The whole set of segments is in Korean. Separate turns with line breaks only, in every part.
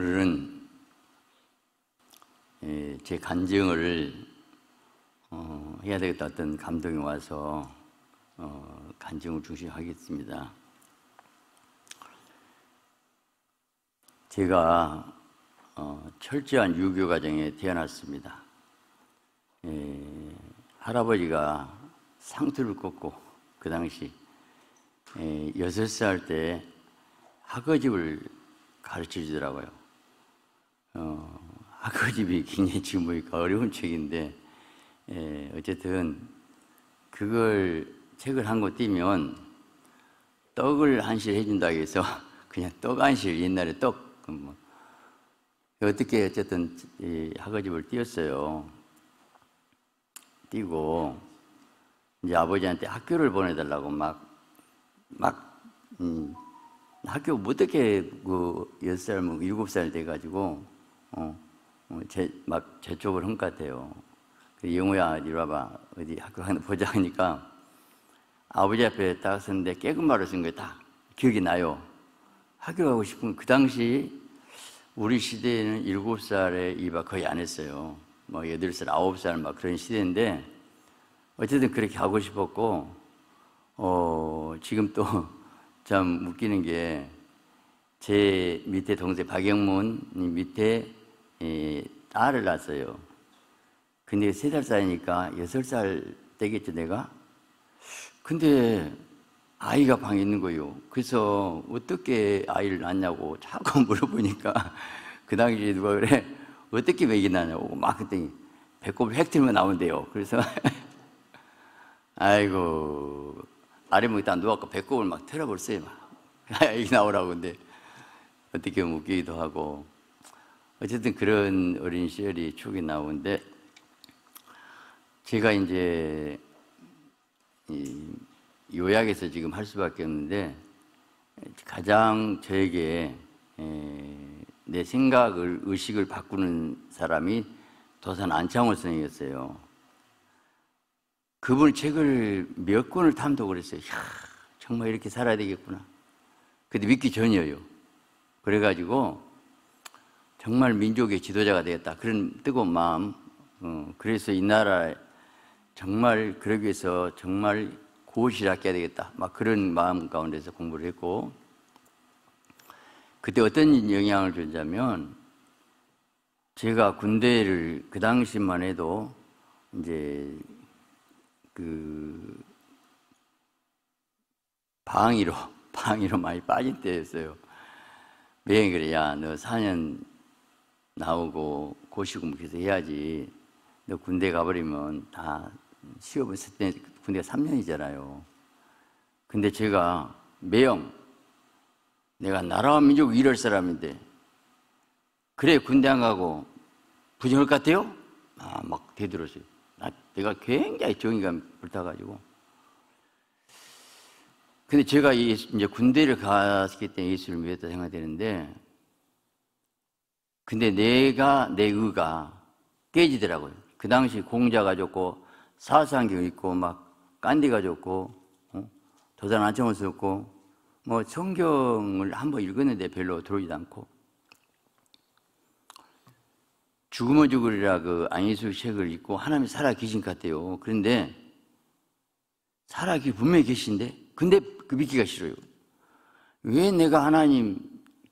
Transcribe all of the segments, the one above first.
오늘은 제 간증을 어, 해야 되겠다 어떤 감동이 와서 어, 간증을 중시하겠습니다. 제가 어, 철저한 유교 가정에 태어났습니다. 예, 할아버지가 상투를 꺾고그 당시 예, 여섯 살 때 학어집을 가르쳐 주더라고요. 어, 학고집이 아, 그 굉장히 지금 보니까 어려운 책인데 에, 예, 어쨌든 그걸 책을 한 권 띄면 떡을 한실 해준다고 해서 그냥 떡 한실 옛날에 떡 그 뭐, 그 어떻게 어쨌든 이 학어집을 띄었어요. 띄고 이제 아버지한테 학교를 보내달라고 막막 음, 학교 어떻게 그 여섯 살, 뭐 일곱 살 돼가지고 어, 어, 제, 막 제 쪽을 흠같아요. 그래, 영우야, 이리 와봐. 어디 학교 가는 보자 하니까 아버지 앞에 딱 섰는데 깨끗 말해준 게다 기억이 나요. 학교 가고 싶은 그 당시 우리 시대에는 일곱 살에 이바 거의 안 했어요. 뭐, 여덟 살, 아홉 살 막 그런 시대인데 어쨌든 그렇게 하고 싶었고 어, 지금 또 참 웃기는 게 제 밑에 동생 박영문 밑에 에, 알을 낳았어요. 근데 세 달 사이니까 여섯 살되겠죠 내가? 근데 아이가 방에 있는 거요. 그래서 어떻게 아이를 낳냐고 자꾸 물어보니까 그 당시에 누가 그래 어떻게 먹이나냐고 막 그랬더니 배꼽을 획 틀면 나온대요. 그래서 아이고 아랫목이딱 누워서 배꼽을 막 틀어버렸어요. 막. 아이 나오라고 근데 어떻게 웃기기도 하고 어쨌든 그런 어린 시절이 추억이 나오는데 제가 이제 요약해서 지금 할 수밖에 없는데 가장 저에게 내 생각을 의식을 바꾸는 사람이 도산 안창호 선생이었어요. 그분 책을 몇 권을 탐독을 했어요. 이야, 정말 이렇게 살아야 되겠구나. 근데 믿기 전이에요. 그래가지고 정말 민족의 지도자가 되겠다 그런 뜨거운 마음 어, 그래서 이 나라 정말 그러기 위해서 정말 고시를 아껴야 되겠다 막 그런 마음 가운데서 공부를 했고 그때 어떤 영향을 줬냐면 제가 군대를 그 당시만 해도 이제 그 방위로 방위로 많이 빠진 때였어요. 매형이 그래 야너 4년 나오고 고시 공부해서 뭐 해야지. 너 군대 가버리면 다 시험을 쓸때 군대 3년이잖아요. 근데 제가 매형, 내가 나라와 민족 이럴 사람인데, 그래, 군대 안 가고 부정할 것 같아요? 아, 막 대들었어요. 나, 내가 굉장히 정의감 불타가지고. 근데 제가 이, 이제 군대를 갔기 때문에 예수를 믿었다 생각되는데, 근데 내가 내 의가 깨지더라고요. 그 당시 공자가 좋고 사상경 있고 막 깐디가 좋고 어? 도산 안창을썼고뭐 성경을 한 번 읽었는데 별로 들어오지도 않고 죽음을 죽으리라 그 안희수 책을 읽고 하나님이 살아 계신 것 같아요. 그런데 살아 계 분명히 계신데 근데 그 믿기가 싫어요. 왜 내가 하나님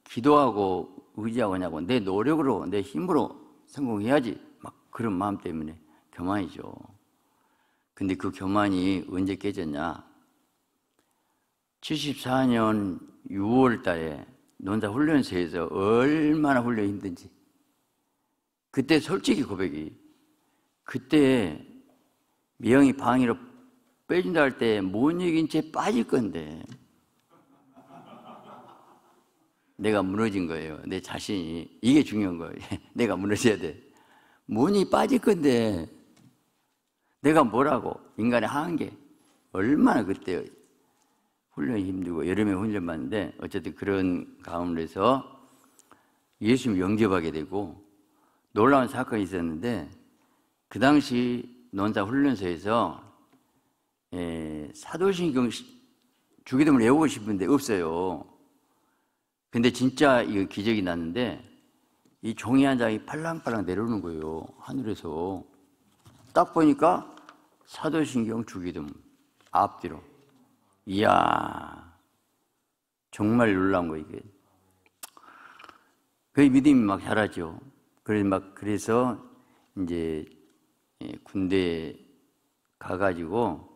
기도하고 의지하고냐고 내 노력으로 내 힘으로 성공해야지 막 그런 마음 때문에 교만이죠. 근데 그 교만이 언제 깨졌냐? 74년 6월 달에 논사 훈련소에서 얼마나 훈련 힘든지. 그때 솔직히 고백이. 그때 미영이 방위로 빼준다 할 때 못 이긴 지 빠질 건데. 내가 무너진 거예요. 내 자신이. 이게 중요한 거예요. 내가 무너져야 돼. 문이 빠질 건데, 내가 뭐라고? 인간의 한계. 얼마나 그때 훈련이 힘들고, 여름에 훈련 받는데, 어쨌든 그런 가운데서 예수님 영접하게 되고, 놀라운 사건이 있었는데, 그 당시 논사 훈련소에서 예, 사도신경 주기도문 외우고 싶은데 없어요. 근데 진짜 이거 기적이 났는데 이 종이 한 장이 팔랑팔랑 내려오는 거예요. 하늘에서. 딱 보니까 사도신경 주기듬 앞뒤로. 이야. 정말 놀란 거 이게. 그 믿음이 막 자라죠. 그래서 막 그래서 이제 예, 군대 가가지고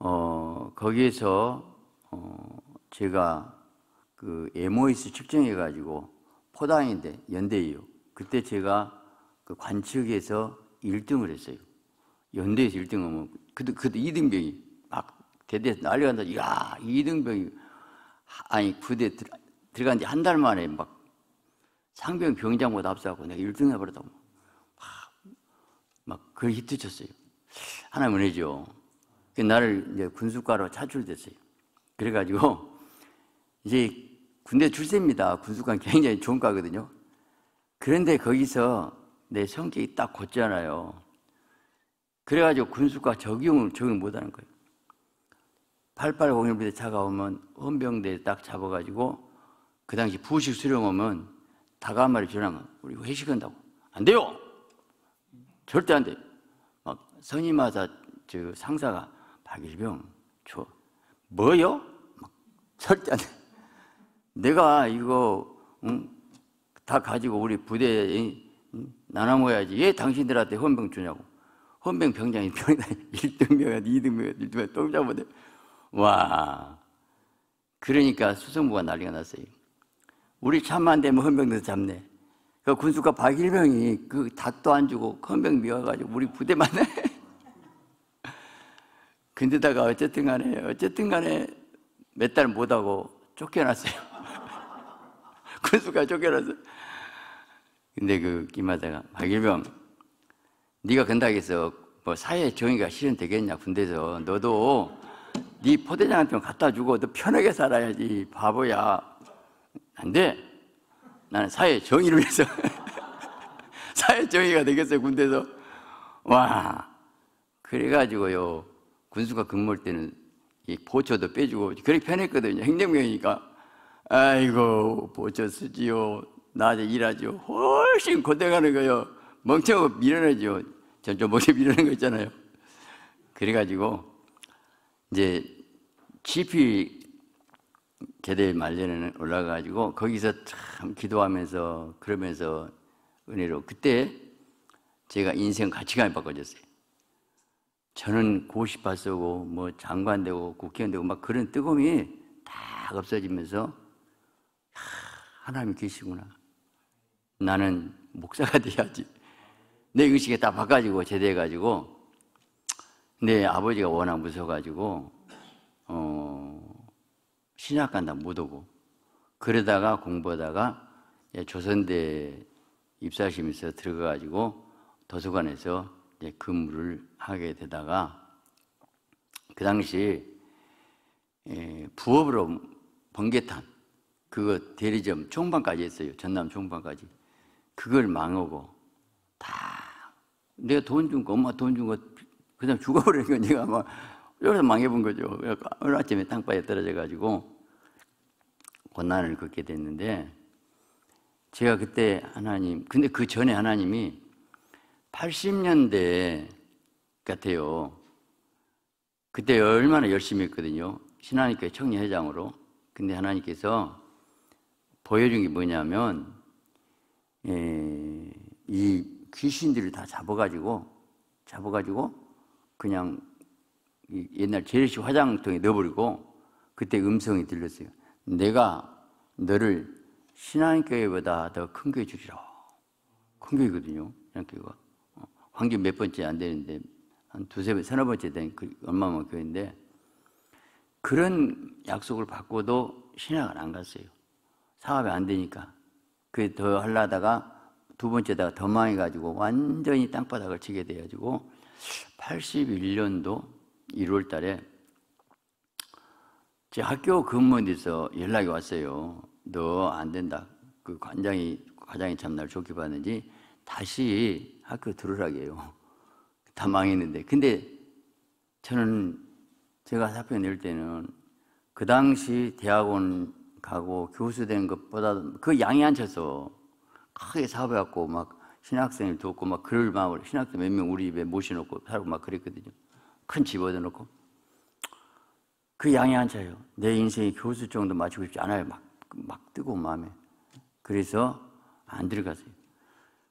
어 거기에서 어 제가 그 MOS 측정해 가지고 포항인데 연대이요. 그때 제가 그 관측에서 1등을 했어요. 연대에서 1등하면 을 그때 그때 2등병이막 대대 에서 난리간다. 야2등병이 아니 부대 들어간 지한 달 만에 막 상병 병장보다 앞서고 내가 1등 해버렸다고 막 그걸 히트쳤어요. 하나님 은혜죠. 나를 이제 군수과로 차출됐어요. 그래가지고 이제 군대 출세입니다. 군수관 굉장히 좋은 과거든요. 그런데 거기서 내 성격이 딱 곧잖아요. 그래가지고 군수과 적용을, 적용 못 하는 거예요. 8801부대 차가 오면 헌병대에 딱 잡아가지고 그 당시 부식 수령 오면 다가마를 주라는 우리 회식한다고. 안 돼요! 절대 안 돼요. 막 선임하자 저 상사가 박일병 줘. 뭐요? 막 절대 안 돼요. 내가 이거 응? 다 가지고 우리 부대에 응? 나눠 먹어야지. 왜 당신들한테 헌병 주냐고. 헌병 병장이 병이다. 1등 병이야 2등 병이야 1등 병이야또 잡아대. 와. 그러니까 수성부가 난리가 났어요. 우리 참만 되면 헌병도 잡네. 그 군수가 박일병이 그 닭도 안 주고 헌병 미워가지고 우리 부대만 해. 근데다가 어쨌든 간에, 어쨌든 간에 몇 달 못하고 쫓겨났어요. 군수가 쫓겨나서. 근데 그 김마다가 박일병, 네가 근다해서 뭐 사회 정의가 실현되겠냐 군대에서 너도 네 포대장한테 갖다 주고 너 편하게 살아야지 바보야. 안 돼. 나는 사회 정의를 위해서 사회 정의가 되겠어요 군대에서. 와. 그래가지고요 군수가 근무할 때는 이 보초도 빼주고 그렇게 편했거든요 행정병이니까 아이고 보셨지요 낮에 일하죠 훨씬 고생하는 거요 멍청하고 밀어내죠 점점 멍청 밀어낸 거 있잖아요 그래가지고 이제 GP 계대 말년에 올라가가지고 거기서 참 기도하면서 그러면서 은혜로 그때 제가 인생 가치관이 바꿔졌어요 저는 고시파 쓰고 뭐 장관 되고 국회의원 되고 막 그런 뜨거움이 다 없어지면서 하나님 계시구나. 나는 목사가 돼야지. 내 의식에 다 바꿔지고 가 제대해가지고 내 아버지가 워낙 무서워가지고 어, 신학관 다못 오고 그러다가 공부하다가 조선대 입사시면서 들어가가지고 도서관에서 근무를 하게 되다가 그 당시 예, 부업으로 번개탄 그거 대리점 종방까지 했어요. 전남 종방까지. 그걸 망하고 다 내가 돈 준 거, 엄마 돈 준 거 그냥 죽어버리니까 내가 막 여기서 망해본 거죠. 오늘 아침에 땅바닥에 떨어져가지고 고난을 겪게 됐는데 제가 그때 하나님, 근데 그 전에 하나님이 80년대 같아요. 그때 얼마나 열심히 했거든요. 신하님께 청년회장으로 근데 하나님께서 보여준 게 뭐냐면 예, 이 귀신들을 다 잡아가지고 잡아가지고 그냥 옛날 재래식 화장통에 넣어버리고 그때 음성이 들렸어요. 내가 너를 신앙교회보다 더 큰 교회 주리라. 큰 교회거든요. 신앙교회가. 어, 환기 몇 번째 안 되는데 한 두세 번, 서너 번째 된그 얼마만 교회인데 그런 약속을 받고도 신학을 안 갔어요. 사업이 안 되니까. 그게 더 하려다가 두 번째다가 더 망해가지고 완전히 땅바닥을 치게 돼가지고 81년도 1월 달에 제 학교 근무원에서 연락이 왔어요. 너 안 된다. 그 관장이, 과장이 참 나를 좋게 봤는지 다시 학교 들어라게 해요. 다 망했는데. 근데 저는 제가 사표 낼 때는 그 당시 대학원 가고 교수 된 것보다 그 양이 안 쳐서 크게 사업해갖고 막 신학생을 돕고 막 그럴 마음을 신학생 몇 명 우리 집에 모셔놓고 살고 막 그랬거든요. 큰 집 얻어놓고. 그 양이 앉 차요. 내인생이 교수 정도 마치고 싶지 않아요. 막, 막뜨고 마음에. 그래서 안 들어가세요.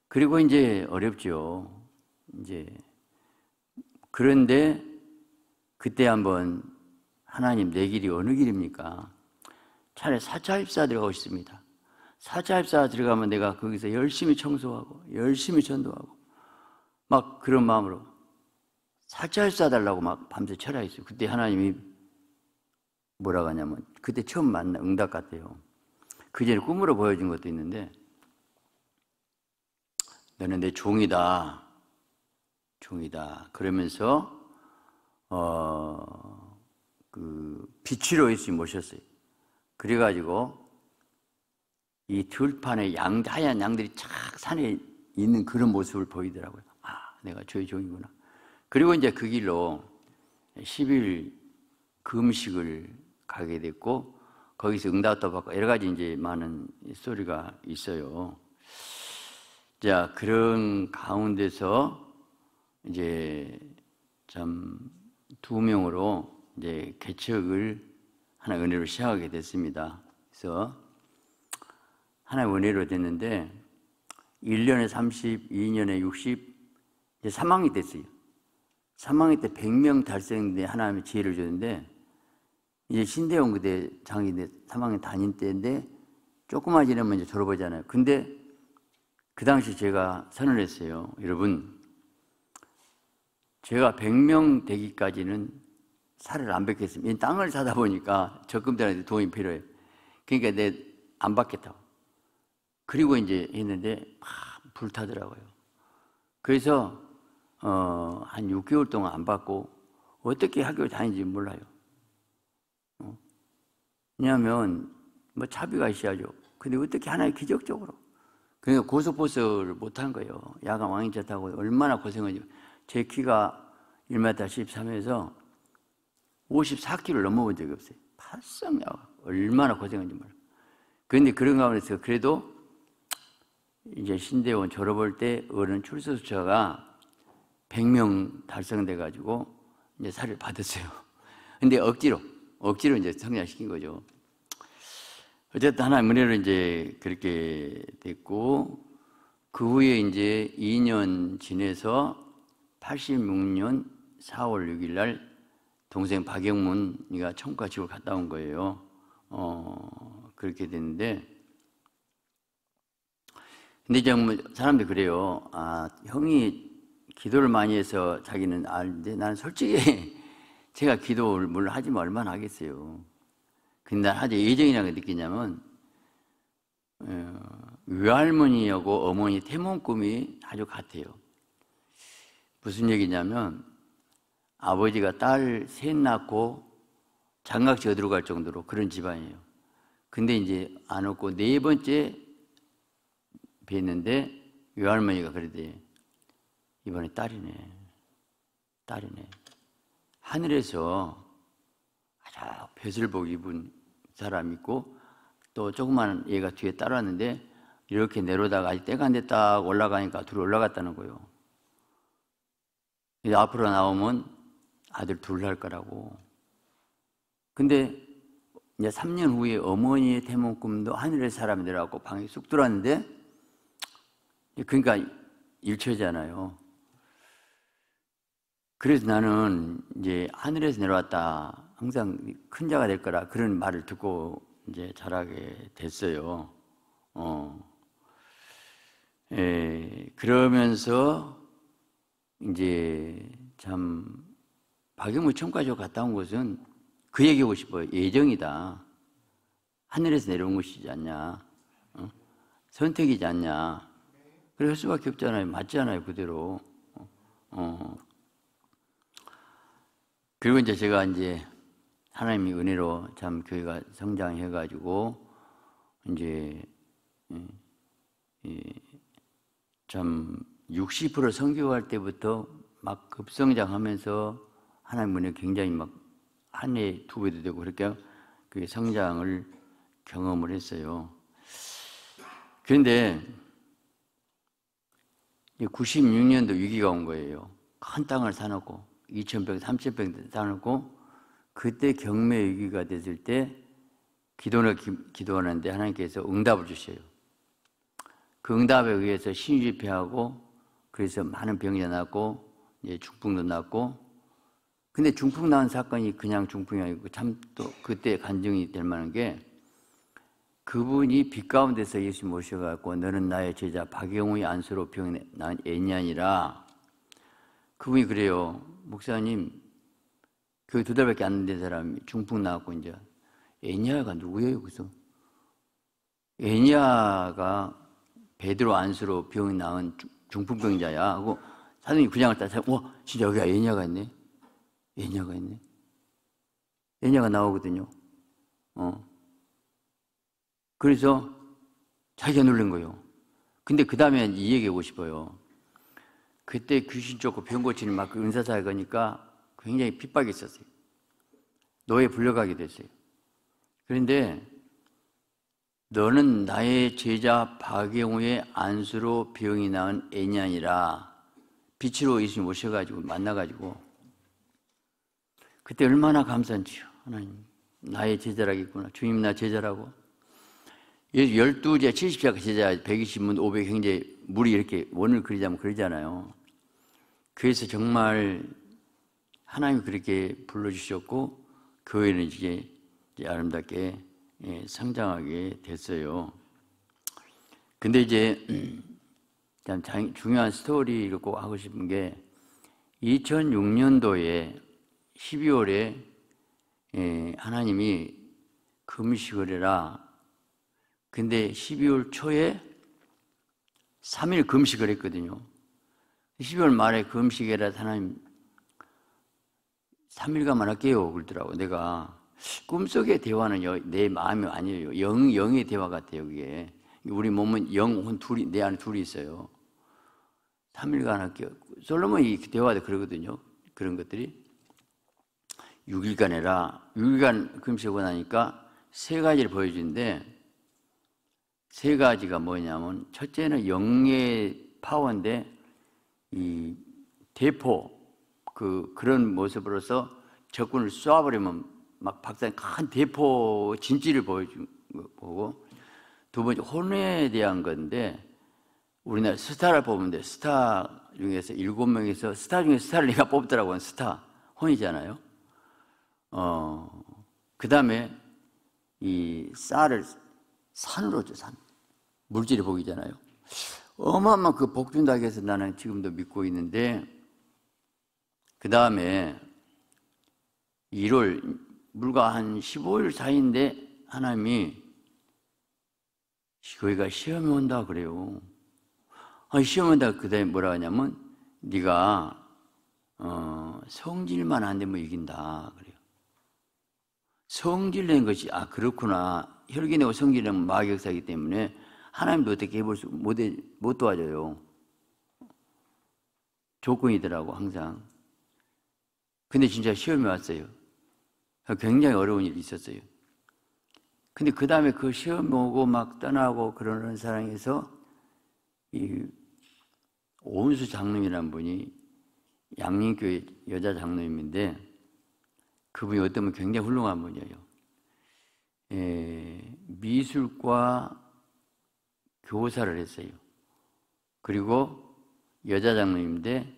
그리고 이제 어렵죠. 이제. 그런데 그때 한번 하나님 내 길이 어느 길입니까? 차라리 사차 입사 들어가고 싶습니다. 사차 입사 들어가면 내가 거기서 열심히 청소하고 열심히 전도하고 막 그런 마음으로 사차 입사 달라고 막 밤새 철학했어요. 그때 하나님이 뭐라고 하냐면 그때 처음 만나 응답 같아요. 그 전에 꿈으로 보여준 것도 있는데 너는 내 종이다. 종이다. 그러면서 어, 그 빛으로 예수 모셨어요. 그래가지고 이 들판에 양, 하얀 양들이 착 산에 있는 그런 모습을 보이더라고요. 아, 내가 저의 종이구나. 그리고 이제 그 길로 10일 금식을 가게 됐고, 거기서 응답도 받고, 여러 가지 이제 많은 소리가 있어요. 자, 그런 가운데서 이제 참두 명으로 이제 개척을 하나의 은혜로 시작하게 됐습니다. 그래서 하나의 은혜로 됐는데 1년에 30, 2년에 60, 이제 사망이 됐어요. 사망이 때 100명 달성인데 하나님의 지혜를 줬는데 이제 신대용 그대 장인데 사망이 다닌 때인데 조금만 지나면 이제 졸업하잖아요. 근데 그 당시 제가 선언 했어요. 여러분, 제가 100명 되기까지는 살을 안 뱉겠습니다. 땅을 사다 보니까 적금들한테 돈이 필요해. 그러니까 내 안 받겠다고. 그리고 이제 했는데 막 불타더라고요. 그래서 어, 한 6개월 동안 안 받고 어떻게 학교를 다니는지 몰라요. 어? 왜냐하면 뭐 차비가 있어야죠. 근데 어떻게 하나의 기적적으로. 그래서 그러니까 고속버스를 못한 거예요. 야간 왕인차 타고 얼마나 고생했죠. 제 키가 1m 13에서 54kg를 넘어본 적이 없어요. 팔싹 나와. 얼마나 고생한지 몰라. 그런데 그런 가운데서 그래도 이제 신대원 졸업할 때 어른 출소 수차가 100명 달성돼 가지고 이제 살을 받았어요. 근데 억지로 억지로 이제 성장시킨 거죠. 어쨌든 하나님 은혜로 이제 그렇게 됐고 그 후에 이제 2년 지내서 86년 4월 6일 날 동생 박영문이가 청과 지옥 갔다 온 거예요. 어, 그렇게 됐는데. 근데 이제 뭐 사람들 그래요. 아, 형이 기도를 많이 해서 자기는 아는데 나는 솔직히 제가 기도를 뭘 하지만 뭐 얼마나 하겠어요. 근데 난 하도 예정이라고 느끼냐면, 어, 외할머니하고 어머니 태몽 꿈이 아주 같아요. 무슨 얘기냐면, 아버지가 딸 셋 낳고 장각지 어디로 갈 정도로 그런 집안이에요. 근데 이제 안웃고네 번째 뵀는데 외할머니가 그러대 이번에 딸이네 딸이네 하늘에서 아주 벼슬복 입은 사람 있고 또 조그만 얘가 뒤에 따라왔는데 이렇게 내려다가 오 아직 때가 안 됐다 올라가니까 둘이 올라갔다는 거예요. 앞으로 나오면 아들 둘 낳을 거라고. 근데 이제 3년 후에 어머니의 태몽꿈도 하늘의 사람들하고 방에 쑥 들어왔는데 그러니까 일체잖아요. 그래서 나는 이제 하늘에서 내려왔다. 항상 큰 자가 될 거라 그런 말을 듣고 이제 자라게 됐어요. 어. 에, 예, 그러면서 이제 참 박영무 청과조 갔다 온 것은 그 얘기하고 싶어요. 예정이다. 하늘에서 내려온 것이지 않냐. 어? 선택이지 않냐. 그럴 수밖에 없잖아요. 맞잖아요. 그대로. 어. 어. 그리고 이제 제가 이제 하나님이 은혜로 참 교회가 성장해가지고 이제 예, 예, 참60% 성교할 때부터 막 급성장하면서 하나님 은 굉장히 막한해 두 배도 되고 그렇게 그 성장을 경험을 했어요. 그런데 96년도 위기가 온 거예요. 큰 땅을 사놓고 2,100, 3,100 사놓고 그때 경매 위기가 됐을 때 기도를 기, 기도하는데 하나님께서 응답을 주셔요. 그 응답에 의해서 신집회하고 그래서 많은 병이 났고 예, 중풍도 났고 근데 중풍 나온 사건이 그냥 중풍이 아니고 참 또 그때 간증이 될 만한 게 그분이 빛 가운데서 예수 모셔갖고 너는 나의 제자 박영우의 안수로 병이 난 애니아니라 그분이 그래요 목사님 그 두 달밖에 안 된 사람이 중풍 나왔고 이제 애니아가 누구예요 그래서 애니아가 베드로 안수로 병이 나은 중풍병자야 하고 사장님 구장을 따서 와 진짜 여기가 애니아가 있네 예냐가 있네. 예냐가 나오거든요. 어. 그래서 자기가 놀란 거예요. 근데 그 다음에 이 얘기하고 싶어요. 그때 귀신 쫓고 병 고치는 막그 은사사에 가니까 굉장히 핍박이 있었어요. 너에 불려가게 됐어요. 그런데 너는 나의 제자 박영우의 안수로 병이 나은 애년니라 빛으로 예수님 오셔가지고 만나가지고 그때 얼마나 감사한지요. 하나님, 나의 제자라겠구나. 주님 나 제자라고. 12제, 7 0제 제자, 120문, 500 행제, 물이 이렇게 원을 그리자면 그러잖아요. 그래서 정말 하나님 그렇게 불러주셨고, 교회는 이제 아름답게 예, 성장하게 됐어요. 근데 이제 음, 중요한 스토리를 꼭 하고 싶은 게 2006년도에 12월에 예, 하나님이 금식을 해라. 근데 12월 초에 3일 금식을 했거든요. 12월 말에 금식해라 하나님 3일간만 할게요. 그러더라고. 내가 꿈속의 대화는 여, 내 마음이 아니에요. 영, 영의 대화 같아요, 그게. 우리 몸은 영, 혼 둘이, 내 안에 둘이 있어요. 3일간 할게요. 솔로몬이 대화도 그러거든요. 그런 것들이. 6일간 해라. 6일간 금식하고 나니까 세 가지를 보여주는데 세 가지가 뭐냐면 첫째는 영의 파워인데 이 대포 그 그런 모습으로서 적군을 쏴버리면 막 박사님 큰 대포 진지를 보여준 거고 보두 번째 혼에 대한 건데 우리나라 스타를 뽑는데 스타 중에서 일곱 명에서 스타 중에 스타를 내가 뽑더라고요 스타 혼이잖아요 어, 그 다음에 이 쌀을 산으로 줘, 산. 물질이 복이잖아요. 어마어마한 그 복준다고 해서 나는 지금도 믿고 있는데, 그 다음에 1월, 물과 한 15일 사이인데 하나님이 거기가 시험이 온다 그래요. 아, 시험 온다 그 다음에 뭐라 하냐면, 네가 어, 성질만 안 되면 이긴다 그래요. 성질낸 것이 아 그렇구나 혈기내고 성질내 마격사이기 때문에 하나님도 어떻게 해볼 수못못 도와줘요 조건이더라고 항상 근데 진짜 시험이 왔어요 굉장히 어려운 일이 있었어요 근데 그 다음에 그 시험 오고 막 떠나고 그러는 상황에서 이 오은수 장님이란 분이 양림교회 여자 장로님인데 그분이 어떤 분 굉장히 훌륭한 분이에요. 예, 미술과 교사를 했어요. 그리고 여자 장로님인데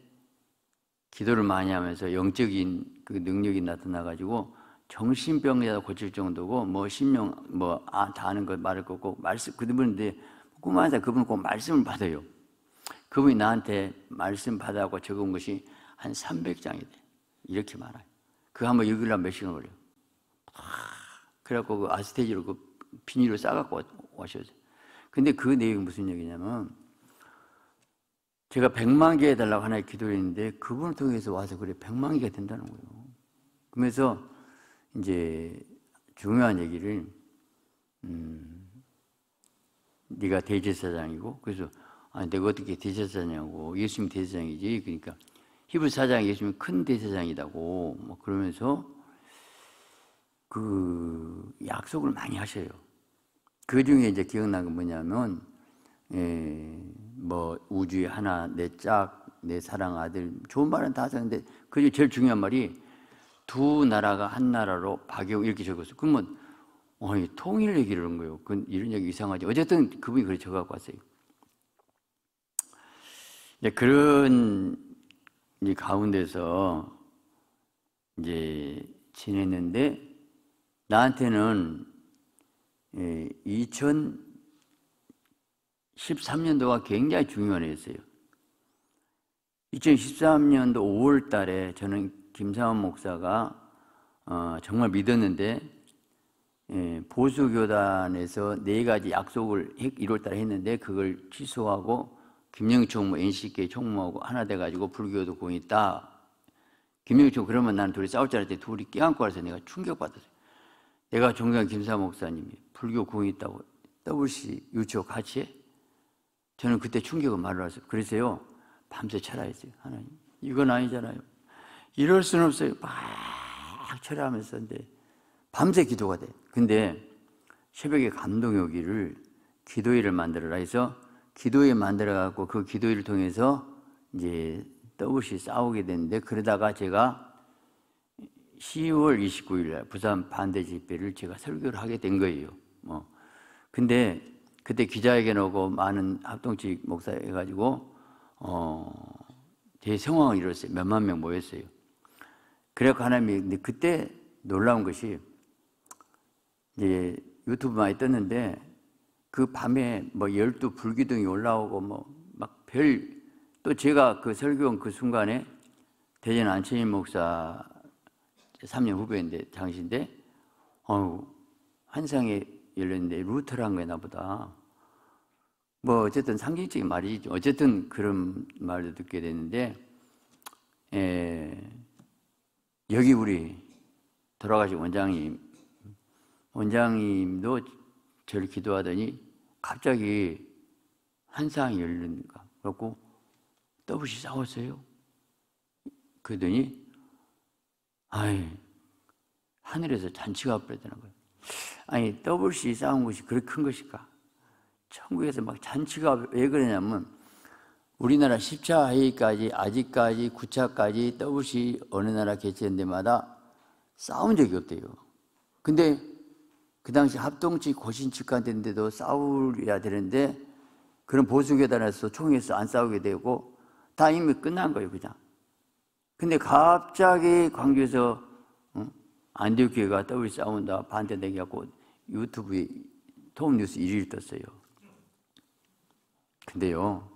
기도를 많이 하면서 영적인 그 능력이 나타나가지고 정신병이라 고칠 정도고 뭐 신명 뭐다 아, 아는 것 말할 거고 말씀 그분인데 꿈마다 그분꼭 말씀을 받아요. 그분이 나한테 말씀 받아고 적은 것이 한 300장이 돼. 이렇게 말아요. 그 한 번 여기려면 몇 시간 걸려. 그래갖고 그 아스테지로 그 비닐을 싸갖고 오셔야 돼. 근데 그 내용이 무슨 얘기냐면 제가 1만개 해달라고 하나의 기도를 했는데 그분을 통해서 와서 그래 1만 개가 된다는 거예요. 그러면서 이제 중요한 얘기를 음, 네가 대제사장이고 그래서 아니 내가 어떻게 대제사장이고 예수님 대제사장이지 그러니까 히브사장이 계시면 큰대사장이라고뭐 그러면서 그 약속을 많이 하셔요. 그 중에 이제 기억나는 건 뭐냐면 예, 뭐 우주의 하나 내 짝, 내 사랑 아들 좋은 말은 다 하는데 셨 그 그중 제일 중요한 말이 두 나라가 한 나라로 박역 이렇게 적었어요. 그러면 아 통일 얘기를 한 거예요. 그 이런 얘기 이상하지. 어쨌든 그분이 그렇게 적어갖고 왔어요. 그런 이제 가운데서 이제 지냈는데 나한테는 2013년도가 예, 굉장히 중요한 해였어요. 2013년도 5월 달에 저는 김상원 목사가 어, 정말 믿었는데 예, 보수교단에서 네 가지 약속을 1월 달에 했는데 그걸 취소하고 김영희 총무 NCK 총무하고 하나 돼가지고 불교도 공있다. 이 김영희 총무 그러면 나는 둘이 싸울 줄 알았더니 둘이 깨안고 와서 내가 충격받았어요. 내가 존경하 김사 목사님이 불교 공이 있다고 WC 유치원 같이 해? 저는 그때 충격을 말을하세요 그래서요 밤새 철학했어요. 하나님 이건 아니잖아요. 이럴 수는 없어요. 막 철학하면서 근데 밤새 기도가 돼. 근데 새벽에 감동이 오기를 기도일을 만들어라 해서 기도에 만들어 갖고 그 기도를 통해서 이제 더블시 싸우게 됐는데 그러다가 제가 10월 29일 날 부산 반대 집회를 제가 설교를 하게 된 거예요. 뭐 근데 그때 기자회견 오고 많은 합동직 목사 해가지고 어제 상황을 이뤘어요. 몇만 명 모였어요. 그래갖고 하나님이 그때 놀라운 것이 이제 유튜브 많이 떴는데 그 밤에 뭐 열두 불기둥이 올라오고 뭐 막 별 또 제가 그 설교한 그 순간에 대전 안채인 목사 3년 후배인데 당신데 어우 환상에 열렸는데 루터란 거나 보다 뭐 어쨌든 상징적인 말이지 어쨌든 그런 말을 듣게 됐는데 에, 예, 여기 우리 돌아가신 원장님 원장님도 저를 기도하더니 갑자기 환상이 열리니까. 그래고 더블시 싸웠어요. 그러더니, 아이, 하늘에서 잔치가 벌어지는 거예요. 아니, 더블시 싸운 것이 그렇게 큰 것일까? 천국에서 막 잔치가 왜 그러냐면, 우리나라 10차 회의까지, 아직까지, 9차까지 더블시 어느 나라 개최된 데마다 싸운 적이 없대요. 근데 그 당시 합동치 고신축관인데도 싸우야 되는데 그런 보수교단에서 총회에서 안 싸우게 되고 다 이미 끝난 거예요 그냥 근데 갑자기 광주에서 응? 어, 안디옥교회가 더블 싸운다 반대되게 하고 유튜브에 톱뉴스 1위를 떴어요 근데요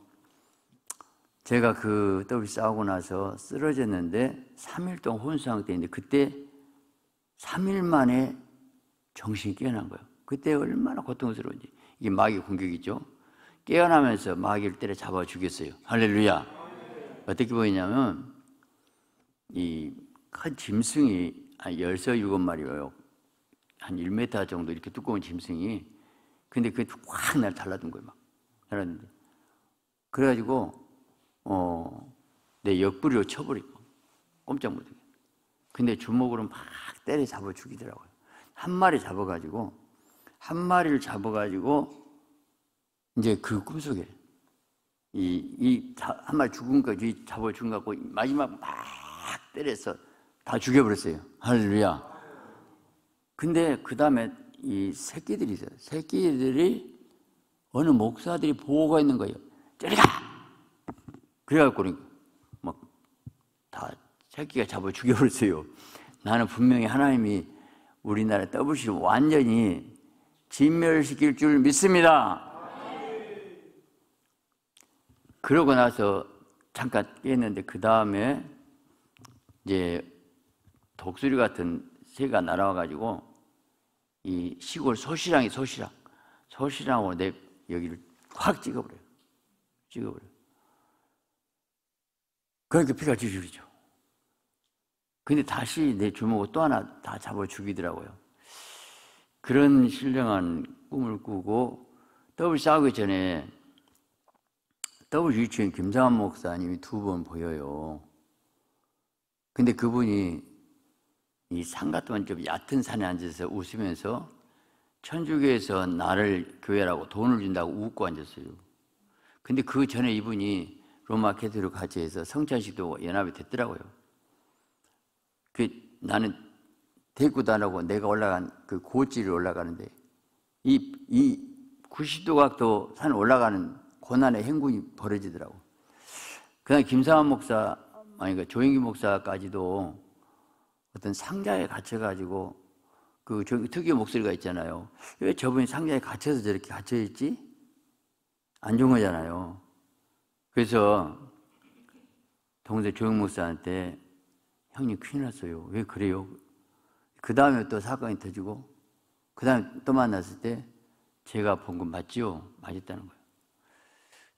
제가 그 더블 싸우고 나서 쓰러졌는데 3일 동안 혼수 상태인데 그때 3일 만에 정신이 깨어난 거예요. 그때 얼마나 고통스러운지. 이게 마귀 공격이죠. 깨어나면서 마귀를 때려 잡아 죽였어요. 할렐루야. 어떻게 보이냐면, 이 큰 짐승이, 한 열서 일곱 마리요. 한 1m 정도 이렇게 두꺼운 짐승이, 근데 그게 확 날 달라든 거예요. 막. 달라는데. 그래가지고, 어, 내 옆구리로 쳐버리고, 꼼짝 못해. 근데 주먹으로 막 때려 잡아 죽이더라고요. 한 마리 잡아가지고 한 마리를 잡아가지고 이제 그 꿈속에 이 이 한 마리 죽은 거지 잡아 죽은 갖고 마지막 막 때려서 다 죽여버렸어요. 할렐루야. 근데 그 다음에 이 새끼들이 있어요. 새끼들이 어느 목사들이 보호가 있는 거예요. 저리가 그래갖고는 그러니까 막다 새끼가 잡아 죽여버렸어요. 나는 분명히 하나님이 우리나라 WC를 완전히 진멸시킬 줄 믿습니다. 그러고 나서 잠깐 깼는데 그 다음에 이제 독수리 같은 새가 날아와 가지고 이 시골 소시랑이 소시랑 소시랑으로 내 여기를 확 찍어버려요. 찍어버려요. 그렇게 그러니까 피가 줄줄이죠. 근데 다시 내 주먹을 또 하나 다 잡아 죽이더라고요. 그런 신령한 꿈을 꾸고 더블 싸우기 전에 더블 유치원 김상환 목사님이 두 번 보여요. 근데 그분이 이 산 같은 좀 얕은 산에 앉아서 웃으면서 천주교에서 나를 교회라고 돈을 준다고 웃고 앉았어요. 근데 그 전에 이분이 로마 캐토릭 가치에서 성찬식도 연합이 됐더라고요. 그 나는 대구도 안 하고 내가 올라간 그 고지를 올라가는데 이, 이 90도 각도 산 올라가는 고난의 행군이 벌어지더라고. 그다음 김상환 목사, 아니, 그 조영기 목사까지도 어떤 상자에 갇혀가지고 그 특유의 목소리가 있잖아요. 왜 저분이 상자에 갇혀서 저렇게 갇혀있지? 안 좋은 거잖아요. 그래서 동생 조영 목사한테 형님 큰일 났어요. 왜 그래요? 그 다음에 또 사건이 터지고 그 다음에 또 만났을 때 제가 본 건 맞지요? 맞았다는 거예요.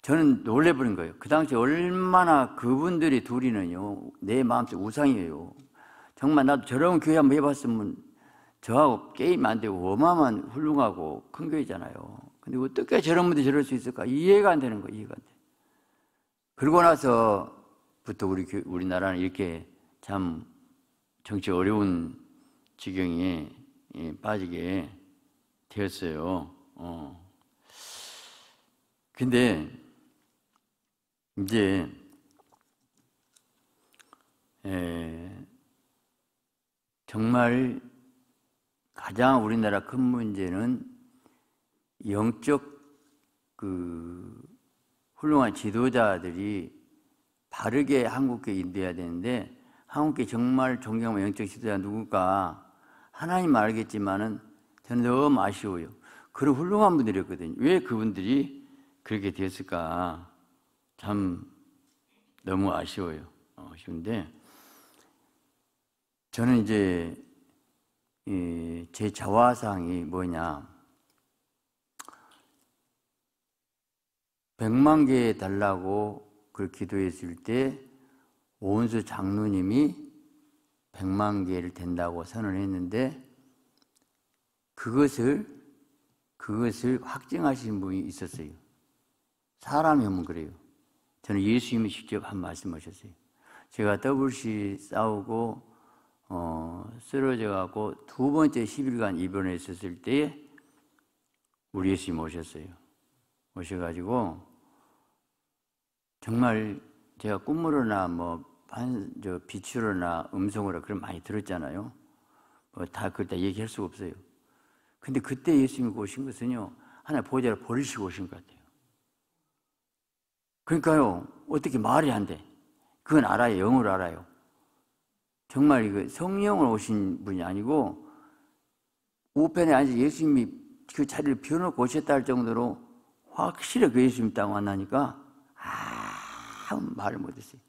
저는 놀래버린 거예요. 그 당시 얼마나 그분들이 둘이는요, 내 마음속 우상이에요. 정말 나도 저런 교회 한번 해봤으면 저하고 게임 안 되고 어마어마한 훌륭하고 큰 교회잖아요. 근데 어떻게 저런 분들이 저럴 수 있을까? 이해가 안 되는 거예요, 이해가 안 돼. 그러고 나서부터 우리, 우리나라는 이렇게 참 정치 어려운 지경에 예, 빠지게 되었어요. 어. 근데 이제 에, 예, 정말 가장 우리나라 큰 문제는 영적 그 훌륭한 지도자들이 바르게 한국교 인도해야 되는데 하나님께 정말 존경하고 영적 지도자 누굴까? 하나님 알겠지만은 저는 너무 아쉬워요. 그런 훌륭한 분들이었거든요. 왜 그분들이 그렇게 됐을까? 참 너무 아쉬워요. 어, 아쉬운데 저는 이제 제 자화상이 뭐냐? 1만개 달라고 그 기도했을 때 오은수 장로님이 100만 개를 된다고 선언했는데 그것을 그것을 확증하신 분이 있었어요. 사람이 면 그래요. 저는 예수님이 직접 한 말씀하셨어요. 제가 WC 싸우고 어, 쓰러져 갖고 두 번째 10일간 입원해 있었을 때 우리 예수님 오셨어요. 오셔 가지고 정말 제가 꿈으로나 뭐 반, 저, 비추로나 음성으로 그런 많이 들었잖아요. 뭐다 그걸 다 얘기할 수가 없어요. 근데 그때 예수님이 오신 것은요, 하나 의 보좌를 버리시고 오신 것 같아요. 그러니까요, 어떻게 말이 안 돼. 그건 알아요. 영을 알아요. 정말 이거 성령을 오신 분이 아니고, 우편에 앉아 예수님이 그 자리를 비워놓고 오셨다 할 정도로 확실히 그 예수님 땅 만나니까 아무 말을 못했어요.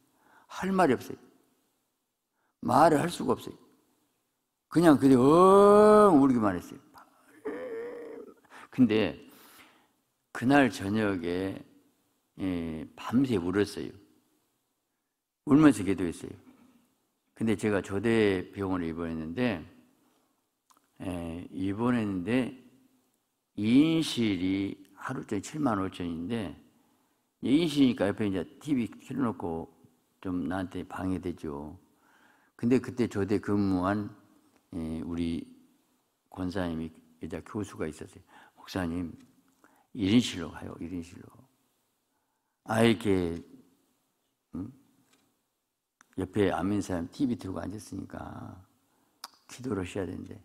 할 말이 없어요. 말을 할 수가 없어요. 그냥 그대 엉 울기만 했어요. 근데 그날 저녁에 예, 밤새 울었어요. 울면서 기도했어요. 근데 제가 조대 병원에 입원했는데 예, 입원했는데 인실이 하루 종일 7만 5천인데 예, 인실이니까 옆에 이제 TV 틀어놓고 좀 나한테 방해되죠. 근데 그때 조대 근무한 예, 우리 권사님이 여자 교수가 있었어요. 목사님, 1인실로 가요, 1인실로. 아, 이렇게, 응? 음? 옆에 아멘 사람 TV 들고 앉았으니까 기도를 하셔야 되는데,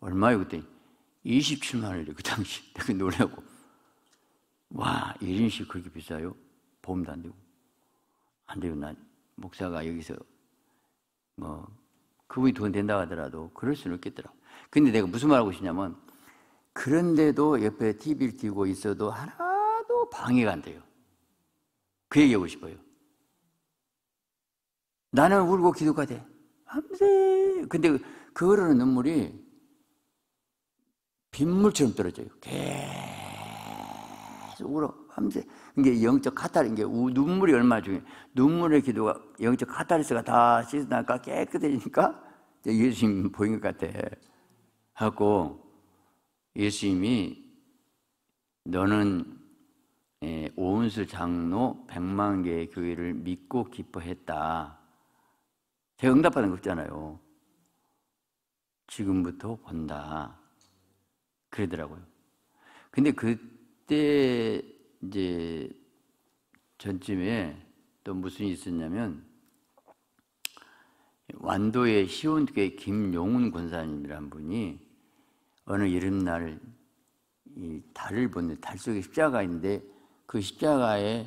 얼마요, 그때? 27만 원이래, 그 당시. 내가 놀라고. 와, 1인실 그렇게 비싸요? 보험도 안 되고. 안 돼요, 난 목사가 여기서 뭐 그분이 돈 된다 하더라도 그럴 수는 없겠더라. 근데 내가 무슨 말하고 싶냐면 그런데도 옆에 TV를 끼고 있어도 하나도 방해가 안 돼요. 그 얘기하고 싶어요. 나는 울고 기도가 돼. 밤새. 근데 그 흐르는 눈물이 빗물처럼 떨어져요. 계속 울어. 밤새 이게 영적 카타르 이게 눈물이 얼마 중요해. 눈물의 기도가 영적 카타르스가 다 씻어나가 깨끗해지니까 예수님 보인 것 같아. 하고 예수님이 너는 오은수 예, 장로 100만 개의 교회를 믿고 기뻐했다. 제가 응답하는거 있잖아요. 지금부터 본다. 그러더라고요. 근데 그때 이제 전쯤에 또 무슨 일이 있었냐면 완도의 시온교회 김용훈 권사님이란 분이 어느 여름날 이 달을 보는데 달 속에 십자가 있는데 그 십자가에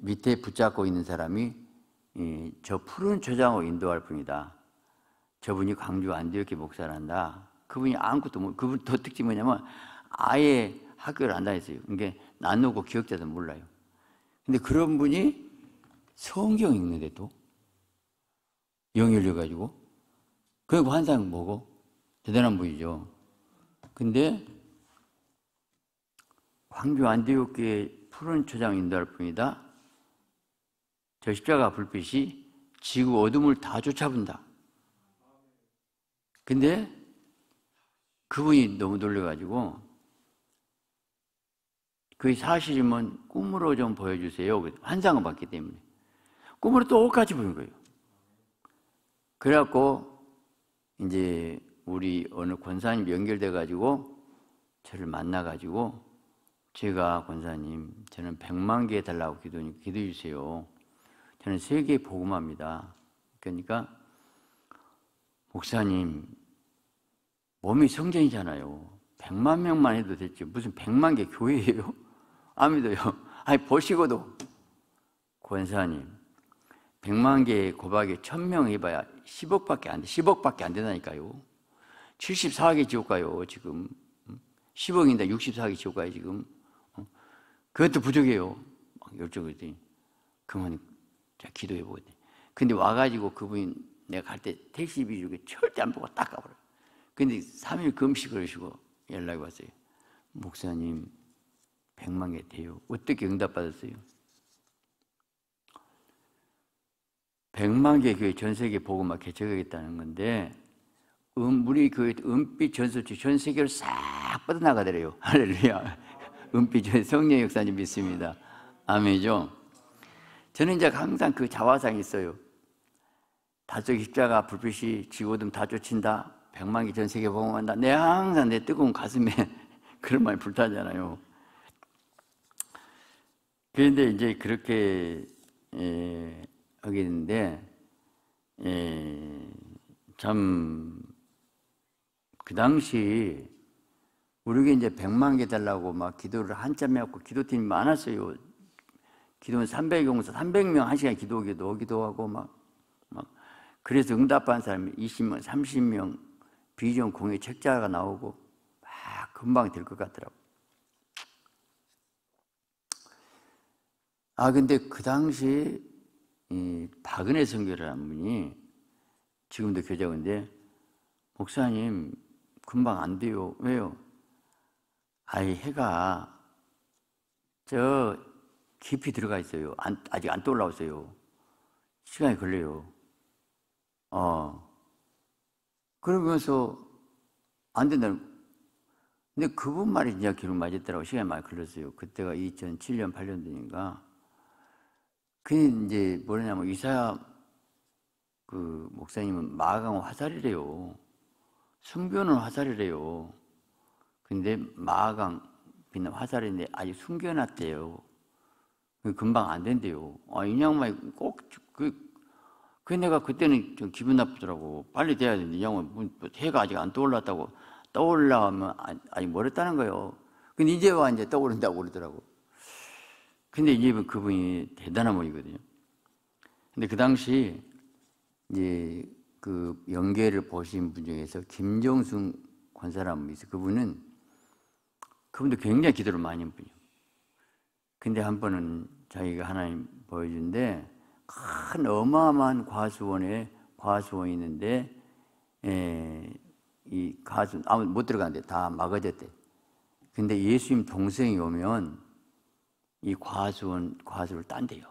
밑에 붙잡고 있는 사람이 저 푸른 초장으로 인도할 분이다. 저분이 광주 안디옥회 목사란다. 그분이 아무것도 뭐, 그분 더 특징이 뭐냐면 아예 학교를 안 다녔어요. 그러니까 나누고 기억자도 몰라요. 근데 그런 분이 성경 읽는데 또 영일려 가지고 그리고 환상 그 보고 대단한 분이죠. 근데 광주 안디교회 푸른 초장 인도할 뿐이다. 저 십자가 불빛이 지구 어둠을 다 쫓아본다. 근데 그분이 너무 놀래가지고 그게 사실이면 꿈으로 좀 보여주세요. 환상을 봤기 때문에. 꿈으로 똑같이 보는 거예요. 그래갖고, 이제 우리 어느 권사님 연결돼가지고, 저를 만나가지고, 제가 권사님, 저는 1만개 달라고 기도, 기도해 주세요. 저는 세계 복음합니다. 그러니까, 목사님, 몸이 성전이잖아요. 1만 명만 해도 됐지. 무슨 1만개 교회예요? 아미도요. 아니 보시고도 권사님 100만 개의 고박에 1000명 해봐야 10억밖에 안 돼. 10억밖에 안 된다니까요. 74억의 지옥가요, 지금. 10억인데 64억의 지옥가요, 지금. 그것도 부족해요. 막열쪽을 했더니, 그만, 제가 기도해 보거든. 근데 와가지고 그분이 내가 갈 때 택시비 주고 그 절대 안 보고 딱 가버려. 근데 3일 금식을 하시고 연락이 왔어요. 목사님, 백만개돼요 어떻게 응답받았어요? 백만 개 교회 전 세계 복음화 개척하겠다는 건데 음, 우리 교회 은빛 전수치 전 세계를 싹 뻗어나가더래요. 할렐루야. 은빛 전 성령 역사님 믿습니다. 아멘이죠. 저는 이제 항상 그 자화상이 있어요. 다쪽 십자가 불빛이 지고든 다 쫓친다. 백만 개전 세계 복음한다. 내 항상 내 뜨거운 가슴에 그런 말이 불타잖아요. 그런데 이제 그렇게 에, 예, 하게 되는데 예, 참그 당시 우리에게 이제 백만 개 달라고 막 기도를 한참 해갖고 기도팀이 많았어요. 기도는 300용사, 300명 한 시간 기도 기도 기도하고 막, 막 그래서 응답한 사람이 20명, 30명 비전 공의 책자가 나오고 막 금방 될 것 같더라고. 아, 근데 그 당시 이 박은혜 선교라는 분이 지금도 교자인데 목사님 금방 안 돼요. 왜요? 아이 해가 저 깊이 들어가 있어요. 안, 아직 안 떠올라오세요. 시간이 걸려요. 어. 그러면서 안 된다는. 근데 그분 말이 진짜 기록 맞았더라고. 시간이 많이 걸렸어요. 그때가 2007년, 8년 되니까. 그게 이제 뭐냐면 뭐 이사 그 목사님은 마강 화살이래요. 순교는 화살이래요. 근데 마강 빛나 화살인데 아직 숨겨놨대요. 금방 안 된대요. 아, 이양만 꼭, 그, 그 내가 그때는 좀 기분 나쁘더라고. 빨리 돼야 되는데, 이양만 뭐, 뭐 해가 아직 안 떠올랐다고. 떠올라면 아, 아직 멀었다는 거예요. 근데 이제와 이제 떠오른다고 그러더라고. 근데 이게 그분이 대단한 분이거든요. 근데 그 당시 이제 그 연계를 보신 분 중에서 김정순 권사라는 분이 그분은 그분도 굉장히 기도를 많이 한 분이에요. 근데 한 번은 자기가 하나님 보여준데 큰 어마어마한 과수원에 예, 과수원 이 있는데 에, 이과수 아무 못 들어간대 다 막아졌대. 근데 예수님 동생이 오면 이과주원 과주를 딴대요.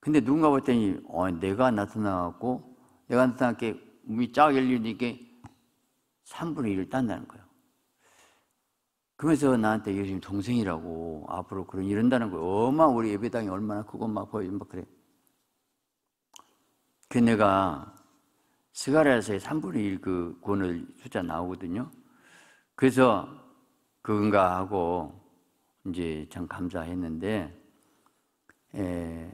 근데 누군가 볼 때니 어, 내가 나타나갖고 내가 나타나게 몸이 쫙 열리니까 3분의 1을 딴다는 거예요. 그러면서 나한테 요즘 동생이라고 앞으로 그런 이런다는 거예요. 어마 우리 예배당이 얼마나 크고 막 보여 막 그래. 그 내가 스가랴서의 3분의 1 그 권을 숫자 나오거든요. 그래서 그건가 하고 이제 참 감사했는데 에,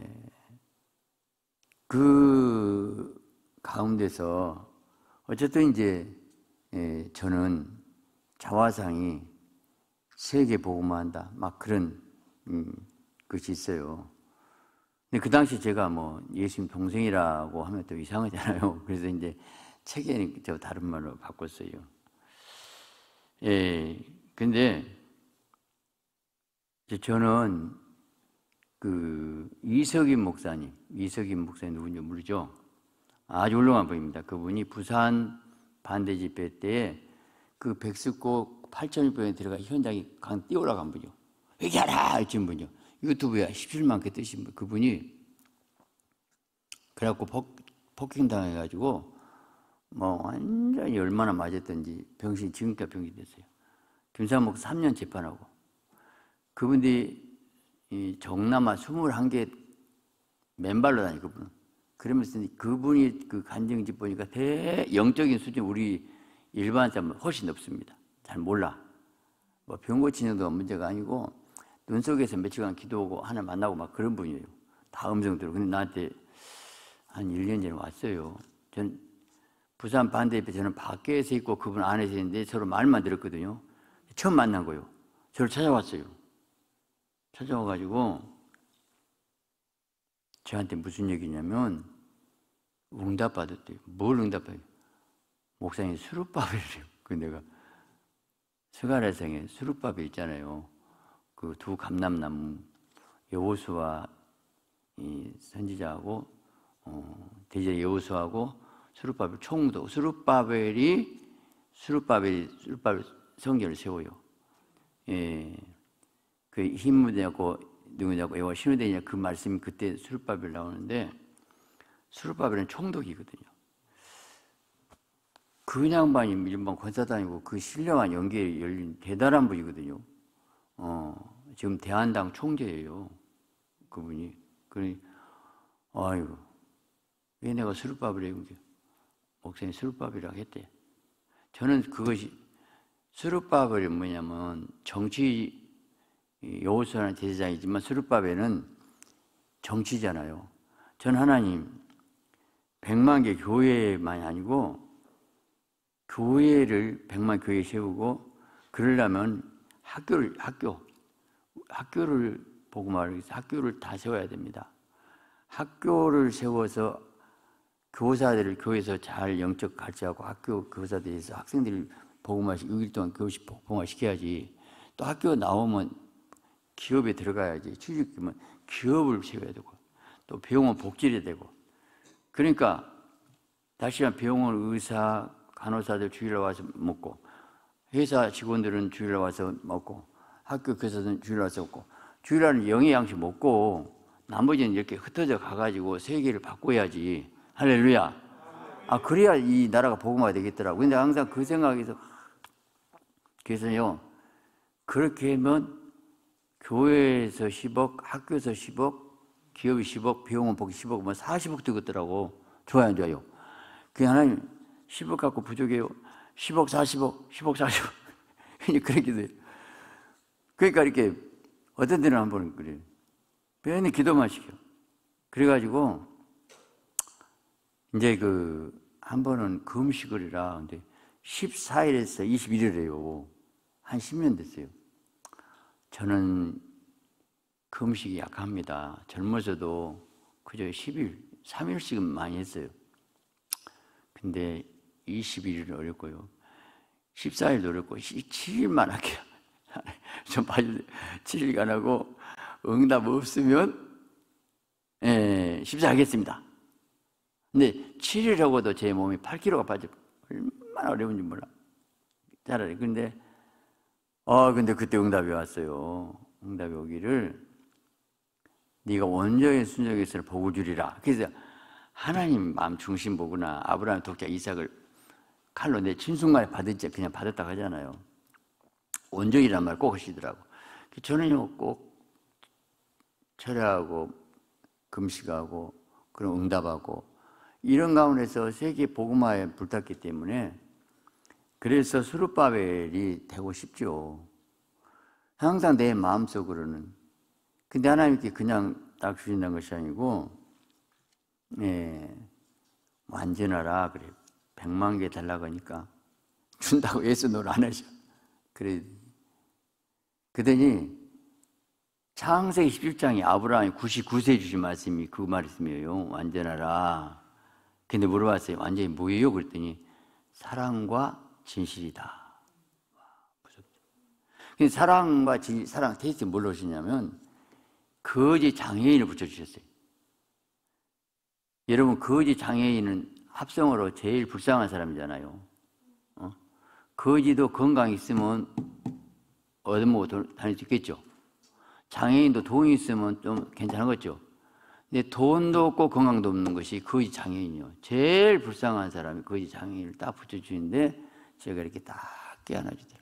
그 가운데서 어쨌든 이제 에, 저는 자화상이 세계 보고만한다 막 그런 음, 것이 있어요. 근데 그 당시 제가 뭐 예수님 동생이라고 하면 또 이상하잖아요. 그래서 이제 책에 는저 다른 말로 바꿨어요. 예, 근데 저는 그 이석인 목사님, 이석인 목사님 누군지 모르죠? 아주 훌륭한 분입니다. 그분이 부산 반대 집회 때 그 백석곡 8 0 0 0원에 들어가 현장에 강 뛰어올라간 분이요. 얘기하라! 해준 분이요. 유튜브에 17만 개 뜨신 분. 그분이 그래갖고 폭, 폭행 당해가지고 뭐 완전히 얼마나 맞았던지 병신, 지금까지 병신 됐어요. 김삼목 3년 재판하고. 그분들이 이 정남아 21개 맨발로 다니 고 그분. 그러면서 그분이 그 간증집 보니까 대 영적인 수준 우리 일반 사람 훨씬 높습니다. 잘 몰라. 뭐병 고치는 것도 문제가 아니고 눈 속에서 며칠간 기도하고 하나 만나고 막 그런 분이에요. 다 음성 들어. 근데 나한테 한 1년 전에 왔어요. 전 부산 반대에 저는 밖에서 있고 그분 안에서 있는데 서로 말만 들었거든요. 처음 만난 거예요. 저를 찾아왔어요. 찾아와가지고 저한테 무슨 얘기냐면 응답 받았대요. 뭘 응답받아요? 목사님 수룻밥이래요. 그 내가 스가라생에 수룻밥이 있잖아요. 그 두 감남나무 여호수와 이 선지자하고 어, 대제 여호수하고 수룻밥을 총도 수룻밥이 수룻밥이 수룻밥 성전을 세워요. 예, 그 힘무대냐고 누구냐고 여호와 신우대냐 그 말씀이 그때 수르바벨 나오는데 수르바벨은 총독이거든요. 그냥반이 일반 권사단이고 그신령한연기에 열린 대단한 분이거든요. 어, 지금 대한당 총재예요. 그분이. 그러니 아이고 왜 내가 수르바벨에 목사님 수르바벨이라고 했대. 저는 그것이 수르바벨이 뭐냐면 정치 여호수아는 대제장이지만 수르바벨은 정치잖아요. 전 하나님 백만 개 교회만이 아니고 교회를 백만 교회 세우고 그러려면 학교를 학교 학교를 보고 말해서 학교를 다 세워야 됩니다. 학교를 세워서 교사들을 교회에서 잘 영적 가르치고 학교 교사들에서 학생들을 복음화시 6일 동안 교시 복음화시켜야지 또 학교 나오면 기업에 들어가야지. 취직금은 기업을 세워야 되고 또 병원 복지를 되고. 그러니까 다시 한 병원 의사, 간호사들 주일날 와서 먹고 회사 직원들은 주일날 와서 먹고 학교 교사들은 주일날 와서 먹고 주일날은 영양식 의 먹고 나머지는 이렇게 흩어져 가가지고 세계를 바꿔야지. 할렐루야. 아, 그래야 이 나라가 복음화 되겠더라고. 근데 항상 그 생각에서, 그래서요, 그렇게 하면 교회에서 10억, 학교에서 10억, 기업이 10억, 비용은 보기 10억, 뭐 40억 되겠더라고. 좋아요, 안 좋아요? 그 하나님 10억 갖고 부족해요. 10억, 40억, 10억, 40억. 그렇게 돼. 그러니까 이렇게 어떤 데는 한 번은 그래요. 괜히 기도만 시켜. 그래가지고 이제 그 한 번은 금식을 해라. 근데 14일에서 21일에요. 한 10년 됐어요. 저는 금식이 그 약합니다. 젊어서도 그저 10일, 3일씩은 많이 했어요. 근데 2 0일은 어렵고요. 14일도 어렵고, 7일만 할게요. 좀 빨리 7일간 하고, 응답 없으면, 예, 14일 하겠습니다. 근데 7일하고도 제 몸이 8kg가 빠져. 얼마나 어려운지 몰라. 차라리. 근데 아, 근데 그때 응답이 왔어요. 응답이 오기를 네가 원정의 순정에 있을 복을 주리라. 그래서 하나님 마음 중심 보구나. 아브라함 독자 이삭을 칼로 내 친순간에 받을지 그냥 받았다고 하잖아요. 원정이란 말 꼭 하시더라고. 저는꼭 철회하고 금식하고 그런 응답하고 이런 가운데서 세계 복음화에 불탔기 때문에 그래서 수르바벨이 되고 싶죠. 항상 내 마음속으로는. 근데 하나님께 그냥 딱 주신다는 것이 아니고, 예, 완전하라. 뭐 그래. 백만 개 달라고 하니까. 준다고 예수 노안 하셔. 그래. 그더니, 창세기 17장에 아브라함이 99세 주신 말씀이 그 말씀이에요. 완전하라. 근데 물어봤어요. 완전히 뭐예요? 그랬더니, 사랑과 진실이다. 사랑과 진, 사랑 테스트뭘 넣으시냐면 거지 장애인을 붙여주셨어요. 여러분 거지 장애인은 합성으로 제일 불쌍한 사람이잖아요. 어? 거지도 건강 있으면 얻어먹고 다닐 수 있겠죠. 장애인도 돈이 있으면 좀 괜찮은 거죠. 근데 돈도 없고 건강도 없는 것이 거지 장애인이요. 제일 불쌍한 사람이 거지 장애인을 딱 붙여주는데 제가 이렇게 다 깨안아주더라고요.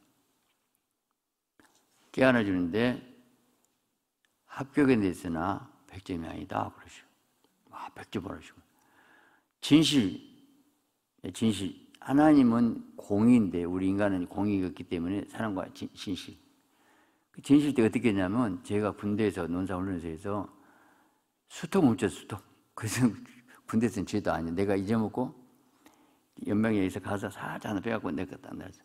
깨안아주는데 합격은 됐으나 100점이 아니다. 그러시고. 아, 100점 그러시고. 진실, 예, 진실. 하나님은 공인데 우리 인간은 공이었기 때문에 사람과 진, 진실. 그 진실 때 어떻게 했냐면 제가 군대에서 논사훈련소에서 수통 훔쳤어 수통. 그래서 군대에서는 죄도 아니야. 내가 잊어먹고 연맹에 있어 가서 살짝 하나 빼갖고 내 것도 안 내서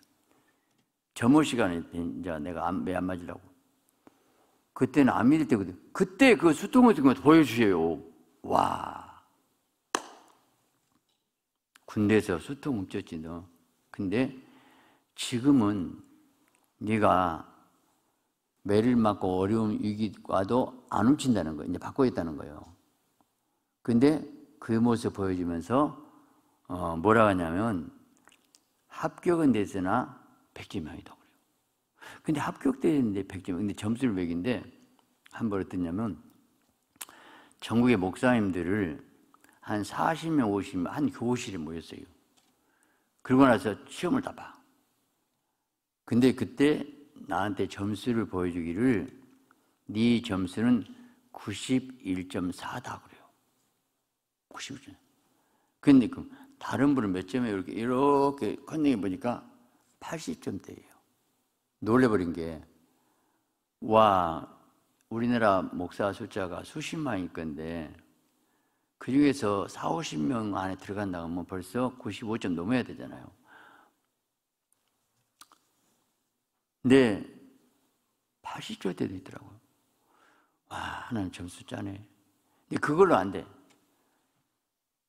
점호 시간에 이제 내가 매 안 맞으려고 그때는 안 믿을 때거든 그때 그 수통을 좀 보여주세요 와 군대에서 수통 훔쳤지 너 근데 지금은 네가 매를 맞고 어려움 위기 와도 안 훔친다는 거예요 이제 바꿔 있다는 거예요 근데 그 모습 보여주면서 어, 뭐라 하냐면 합격은 됐으나 백지명이다 그래요. 근데 합격됐는데 백지명, 근데 점수를 매긴데 한번 어땠냐면 전국의 목사님들을 한 40명, 50명 한 교실에 모였어요. 그러고 나서 시험을 다 봐. 근데 그때 나한테 점수를 보여주기를 네 점수는 91.4다 그래요. 91점. 근데 그 다른 분은 몇 점에 이렇게, 이렇게 컨닝해 보니까 80점대예요. 놀래버린 게, 와, 우리나라 목사 숫자가 수십만일 건데, 그 중에서 4, 50명 안에 들어간다고 하면 뭐 벌써 95점 넘어야 되잖아요. 근데 80점대도 있더라고요. 와, 하나님 점수 짜네. 근데 그걸로 안 돼.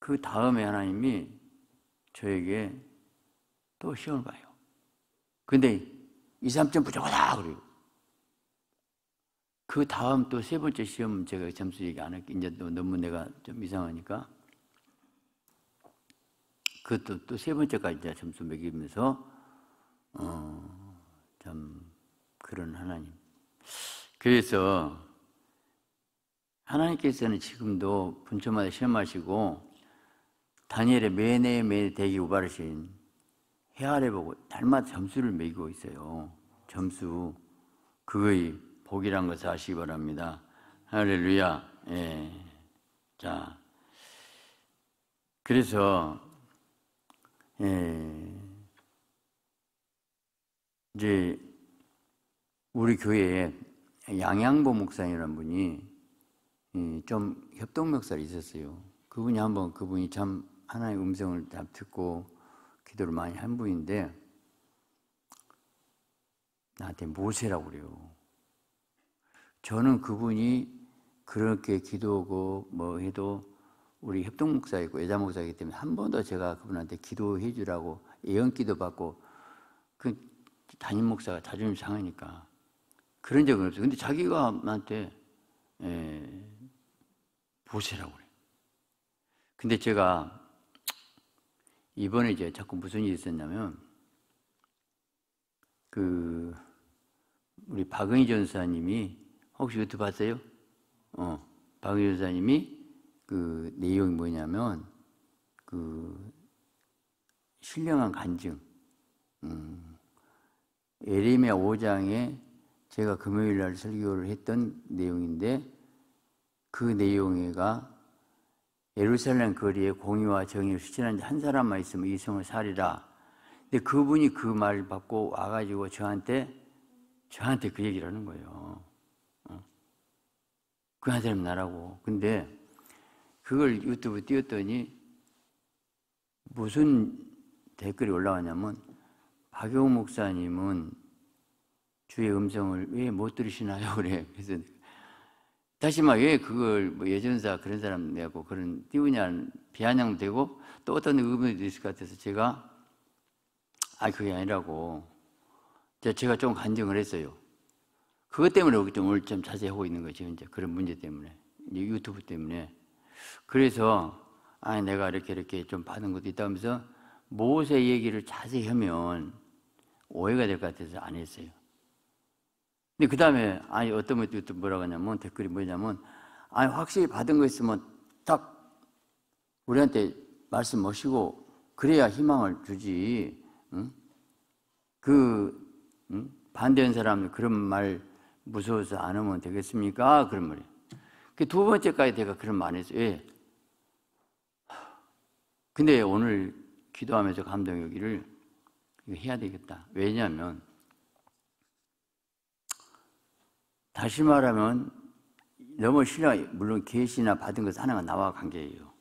그 다음에 하나님이 저에게 또 시험을 봐요. 근데 2, 3점 부족하다! 그래요. 그 다음 또 세 번째 시험 제가 점수 얘기 안 할게. 이제 또 너무 내가 좀 이상하니까. 그것도 또 세 번째까지 제 점수 매기면서, 어, 참, 그런 하나님. 그래서, 하나님께서는 지금도 분초마다 시험하시고, 다니엘의 매내 매일 대기 우발르신해 아래 보고 날마다 점수를 매기고 있어요. 점수 그의 복이란 것을 아시기 바랍니다. 할렐루야. 예. 자, 그래서 예. 이제 우리 교회에 양양보 목사님이라 분이 예, 좀 협동 목사가 있었어요. 그분이 한번 그분이 참 하나님의 음성을 다 듣고 기도를 많이 한 분인데 나한테 모세라고 그래요. 저는 그분이 그렇게 기도하고 뭐 해도 우리 협동 목사이고 예자 목사이기 때문에 한 번도 제가 그분한테 기도해 주라고 예언 기도 받고 그 담임 목사가 자존심 상하니까 그런 적은 없어요. 근데 자기가 나한테 보세라고 예, 그래. 근데 제가 이번에 이제 자꾸 무슨 일이 있었냐면 그 우리 박은희 전사님이 혹시 유튜브 봤어요? 어, 박은희 전사님이 그 내용이 뭐냐면 그 신령한 간증 음, 에레미야 5장에 제가 금요일 날 설교를 했던 내용인데 그 내용에가 예루살렘 거리에 공의와 정의를 실천한한 사람만 있으면 이 성을 살리라. 근데 그분이 그 말을 받고 와가지고 저한테 저한테 그 얘기를 하는 거예요. 어? 그한 사람 나라고. 근데 그걸 유튜브 띄웠더니 무슨 댓글이 올라왔냐면 박용 목사님은 주의 음성을 왜 못 들으시나요? 그래. 그래서 다시 말왜 그걸 뭐 예전사 그런 사람 내고 그런 띄우냐는 비아냥되고 또 어떤 의문도 있을 것 같아서 제가 아 그게 아니라고 제가 좀 간증을 했어요. 그것 때문에 좀 오늘 좀 자세히 하고 있는 거죠 이제 그런 문제 때문에 이제 유튜브 때문에 그래서 아 내가 이렇게 이렇게 좀 받은 것도 있다면서 무엇세 얘기를 자세히 하면 오해가 될 것 같아서 안 했어요. 근데 그 다음에, 아니, 어떤 분이 또 뭐라고 하냐면, 댓글이 뭐냐면, 아니, 확실히 받은 거 있으면 딱 우리한테 말씀 하시고 그래야 희망을 주지. 응? 그, 응? 반대한 사람이 그런 말 무서워서 안하면 되겠습니까? 그런 말이에요. 그 두 번째까지 내가 그런 말 했어요. 예. 근데 오늘 기도하면서 감동이 오기를 해야 되겠다. 왜냐하면 다시 말하면 너무 신뢰, 물론 계시나 받은 것 하나가 나와 관계예요.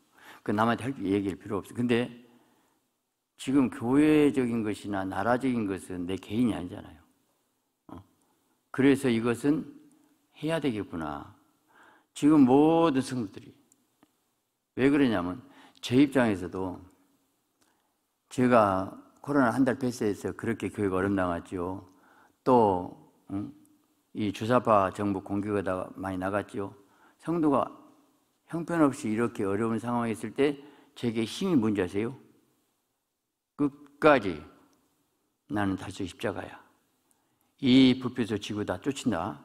그 남한테 할 얘기할 필요 없어. 근데 지금 교회적인 것이나 나라적인 것은 내 개인이 아니잖아요. 어? 그래서 이것은 해야 되겠구나. 지금 모든 성도들이 왜 그러냐면 제 입장에서도 제가 코로나 한 달 패스해서 그렇게 교회가 어려움당했지요. 또 응? 이 주사파 정부 공격에다가 많이 나갔지요. 성도가 형편없이 이렇게 어려운 상황에 있을 때 제게 힘이 뭔지 아세요? 끝까지 나는 다시 십자가야. 이 부패서 지고 다 쫓친다.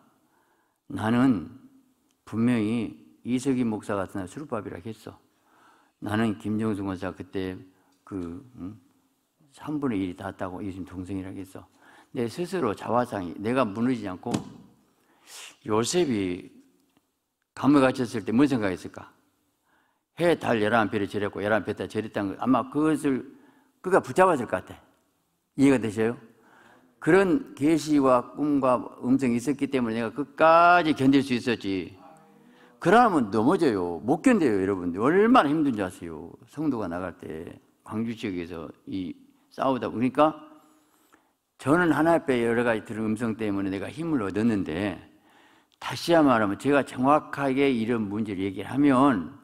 나는 분명히 이석희 목사 같은 수르밥이라 했어. 나는 김정수 목사 그때 그 음? 3분의 1이 닿았다고 예수 동생이라 했어. 내 스스로 자화상이 내가 무너지지 않고 요셉이 감옥에 갇혔을 때 무슨 생각했을까? 해, 달, 열한 배를 절했고, 열한 배다 절했다는 거. 아마 그것을 그가 붙잡았을 것 같아. 이해가 되세요? 그런 계시와 꿈과 음성이 있었기 때문에 내가 끝까지 견딜 수 있었지. 그러면 넘어져요. 못 견뎌요, 여러분들. 얼마나 힘든지 아세요? 성도가 나갈 때, 광주 지역에서 이 싸우다 보니까 저는 하나님의 여러 가지 들은 음성 때문에 내가 힘을 얻었는데 다시 말하면 제가 정확하게 이런 문제를 얘기 하면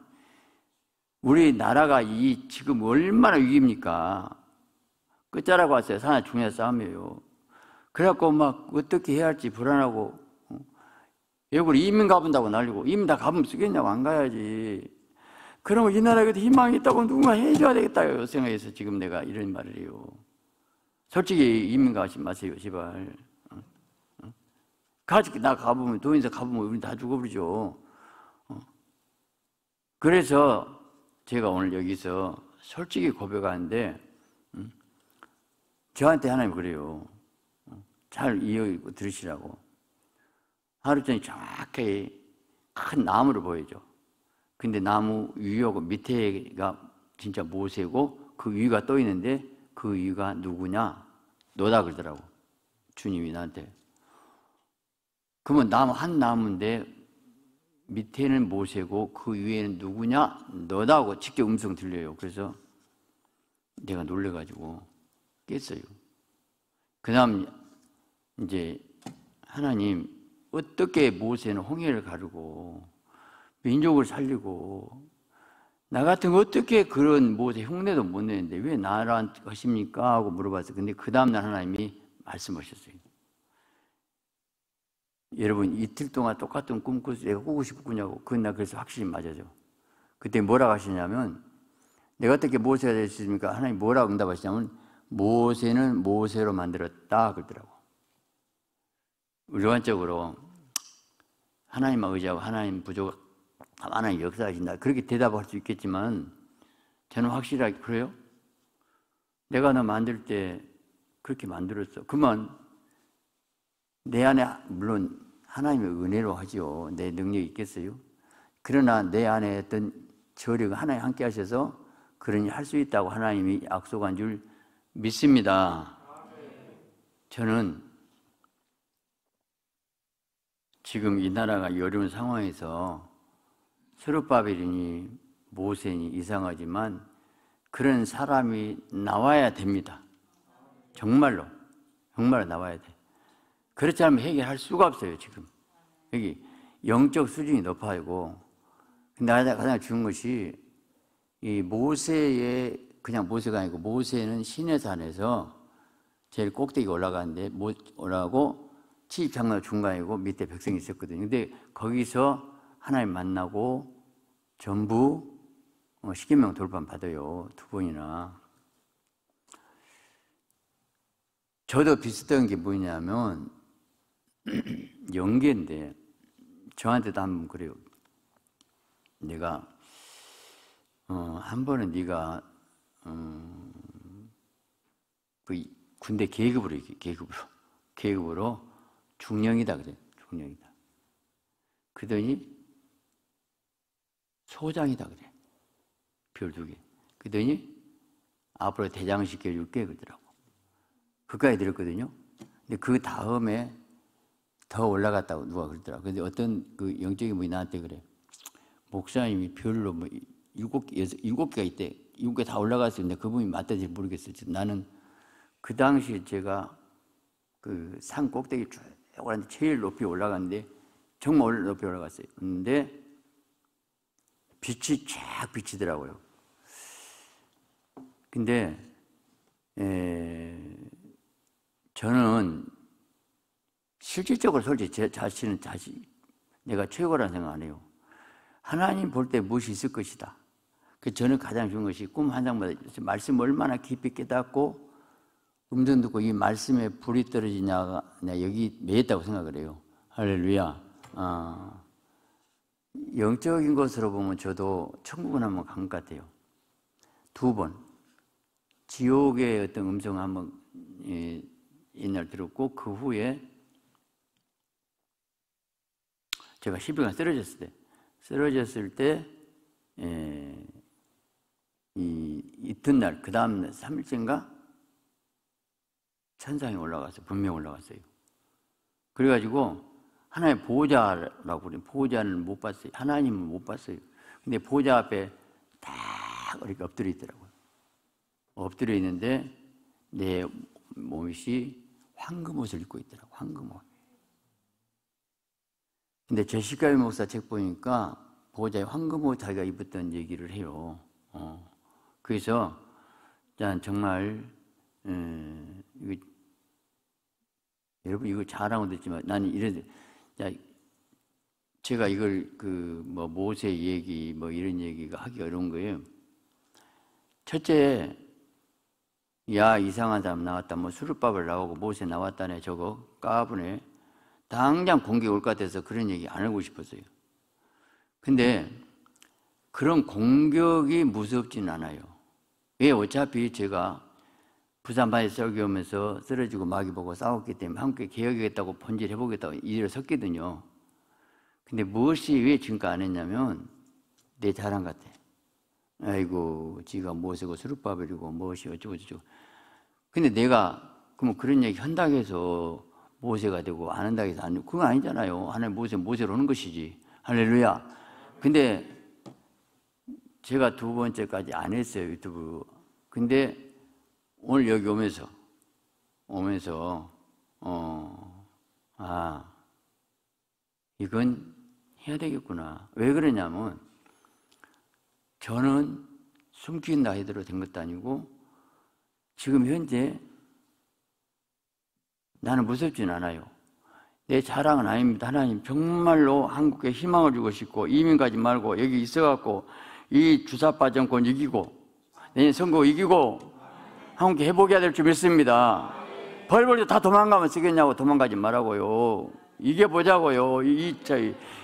우리 나라가 이 지금 얼마나 위기입니까? 끝자락 왔어요. 산하 중요 싸움이에요. 그래갖고 막 어떻게 해야 할지 불안하고 어. 외국으로 이민 가본다고 날리고 이민 다 가면 쓰겠냐고 안 가야지. 그러면 이 나라에 희망이 있다고 누군가 해줘야 되겠다 생각해서 지금 내가 이런 말을 해요. 솔직히 이민 가지 마세요, 제발. 어? 어? 가지, 나 가보면, 도인사 가보면 우리 다 죽어버리죠. 어? 그래서 제가 오늘 여기서 솔직히 고백하는데, 음? 저한테 하나님 그래요. 잘이해 들으시라고. 하루 종일 정확히 큰 나무를 보여줘. 근데 나무 위하고 밑에가 진짜 모세고 그 위가 떠 있는데 그 위가 누구냐? 노다 그러더라고. 주님이 나한테. 그러면 나무 한 나무인데 밑에는 모세고 그 위에는 누구냐? 너다고 직접 음성 들려요. 그래서 내가 놀래가지고 깼어요. 그 다음 이제 하나님 어떻게 모세는 홍해를 가르고 민족을 살리고 나 같은 거 어떻게 그런 모세 흉내도 못 내는데 왜 나한테 하십니까? 하고 물어봤어요. 근데 그 다음날 하나님이 말씀하셨어요. 여러분 이틀 동안 똑같은 꿈 꾸고 내가 꾸고 싶구냐고 그날 그래서 확실히 맞아죠. 그때 뭐라고 하시냐면 내가 어떻게 모세가 될습니까 하나님 뭐라고 응답하시냐면 모세는 모세로 만들었다 그러더라고. 일반적으로 하나님만 의지하고 하나님 부족 하나님 역사하신다. 그렇게 대답할 수 있겠지만 저는 확실하게 그래요. 내가 너 만들 때 그렇게 만들었어. 그만 내 안에 물론 하나님의 은혜로 하지내 능력이 있겠어요. 그러나 내 안에 어떤 저력 하나님 함께 하셔서 그러니 할 수 있다고 하나님이 약속한 줄 믿습니다. 저는 지금 이 나라가 어려운 상황에서 세루바벨이니 모세니 이상하지만 그런 사람이 나와야 됩니다. 정말로 정말로 나와야 돼. 그렇지 않으면 해결할 수가 없어요 지금 여기 영적 수준이 높아지고 근데 가장 중요한 것이 이 모세의 그냥 모세가 아니고 모세는 신의 산에서 제일 꼭대기 올라가는데 올라가고 70장로 중간이고 밑에 백성이 있었거든요. 근데 거기서 하나님 만나고 전부 1 0계명 돌반 받아요. 두 번이나. 저도 비슷한 게 뭐냐면 연기인데 저한테도 한번 그래요. 내가 어, 한 번은 네가 어, 그 군대 계급으로 계급으로 계급으로 중령이다 그래 중령이다. 그러더니 소장이다 그래. 별 두 개. 그랬더니 앞으로 대장 시켜줄게 그러더라고. 그까지 들었거든요. 근데 그 다음에 더 올라갔다고 누가 그러더라고. 근데 어떤 그 영적인 분이 나한테 그래. 목사님이 별로 뭐 일곱 개, 일곱 개가 있대. 일곱 개 다 올라갔었는데 그분이 맞다지 모르겠어요. 나는 그 당시에 제가 그산 꼭대기 쭉오는데 제일 높이 올라갔는데 정말 높이 올라갔어요. 근데 빛이 쫙 비치더라고요. 근데 에, 저는 실질적으로 솔직히 제 자신은 자신 내가 최고라는 생각 안 해요. 하나님 볼 때 무엇이 있을 것이다. 그 저는 가장 중요한 것이 꿈 한 장마다 말씀 얼마나 깊이 깨닫고 음성 듣고 이 말씀에 불이 떨어지냐가 여기 매였다고 생각을 해요. 할렐루야. 어. 영적인 것으로 보면 저도 천국은 한번 간 것 같아요. 두 번. 지옥의 어떤 음성 한번 예, 옛날 들었고, 그 후에 제가 12강 쓰러졌을 때, 쓰러졌을 때, 에, 예, 이, 이튿날, 그 다음날, 3일째인가? 천상에 올라가서, 분명 올라갔어요. 그래가지고, 하나의 보호자라고 그래 보호자는 못 봤어요. 하나님은 못 봤어요. 근데 보호자 앞에 다 이렇게 엎드려 있더라고요. 엎드려 있는데 내 몸이 황금 옷을 입고 있더라고 황금 옷. 근데 제시카 목사 책 보니까 보호자의 황금 옷 자기가 입었던 얘기를 해요. 어. 그래서 난 정말 음, 이거, 여러분 이거 잘하고 듣지만 나는 이래 제가 이걸 그 뭐 모세 얘기 뭐 이런 얘기가 하기 어려운 거예요. 첫째, 야 이상한 사람 나왔다 뭐 수르밥을 나오고 모세 나왔다네 저거 까부네 당장 공격 올 것 같아서 그런 얘기 안 하고 싶었어요. 근데 그런 공격이 무섭진 않아요. 왜 어차피 제가 부산반에 썰기오면서 쓰러지고 마귀 보고 싸웠기 때문에 함께 개혁하겠다고 본질해보겠다고 일을 섰거든요. 근데 무엇이 왜 지금까지 안 했냐면 내 자랑 같아. 아이고, 지가 무엇이고 수룩바벨이고 무엇이 어쩌고저쩌고. 근데 내가 그러면 그런 얘기 현당에서 모세가 되고 안 한다고 해서 안, 그건 아니잖아요. 하나님 모세, 모세로 오는 것이지. 할렐루야. 근데 제가 두 번째까지 안 했어요, 유튜브. 근데 오늘 여기 오면서 오면서 어, 아 이건 해야 되겠구나. 왜 그러냐면 저는 숨긴 나이대로 된 것도 아니고 지금 현재 나는 무섭진 않아요. 내 자랑은 아닙니다. 하나님 정말로 한국에 희망을 주고 싶고 이민 가지 말고 여기 있어갖고 이주사빠정권 이기고 내 선거 이기고 함께 회복해야 될줄 믿습니다. 벌벌도 다 도망가면 쓰겠냐고 도망가지 말라고요. 이게 보자고요. 이, 저,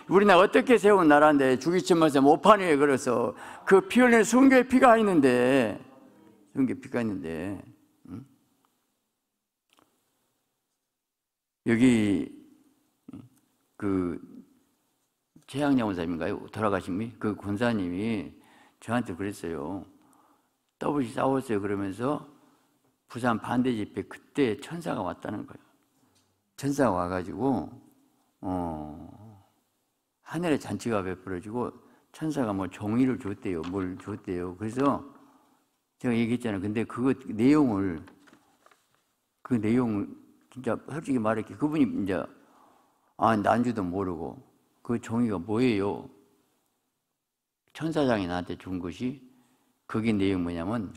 우리나 어떻게 세운 나라인데 주기치면서 모판 위에 걸어서 그 피 흘린 순교의 피가 있는데, 순교의 피가 있는데, 응? 여기, 그, 최양양 원사님인가요? 돌아가신 분? 그 군사님이 저한테 그랬어요. 더블이 싸웠어요. 그러면서 부산 반대 집회 그때 천사가 왔다는 거예요. 천사가 와가지고 어, 하늘에 잔치가 베풀어지고 천사가 뭐 종이를 줬대요, 뭘 줬대요. 그래서 제가 얘기했잖아요. 근데 그 내용을 그내용 진짜 솔직히 말할게 그분이 이제 아 난지도 모르고 그 종이가 뭐예요? 천사장이 나한테 준 것이 그게 내용 뭐냐면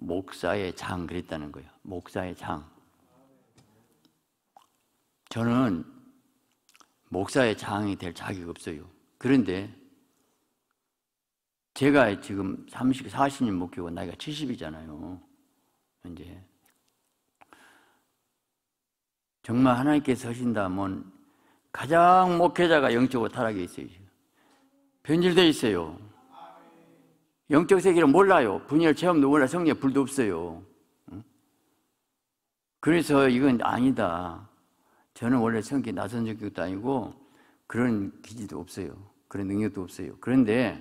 목사의 장 그랬다는 거예요. 목사의 장. 저는 목사의 장이 될 자격이 없어요. 그런데 제가 지금 30, 40년 목회고 나이가 70이잖아요. 이제 정말 하나님께서 하신다면 가장 목회자가 영적으로 타락해 있어요. 변질되어 있어요. 영적 세계를 몰라요. 분열 체험도 몰라. 성령 불도 없어요. 그래서 이건 아니다. 저는 원래 성격 나선 성격도 아니고 그런 기지도 없어요. 그런 능력도 없어요. 그런데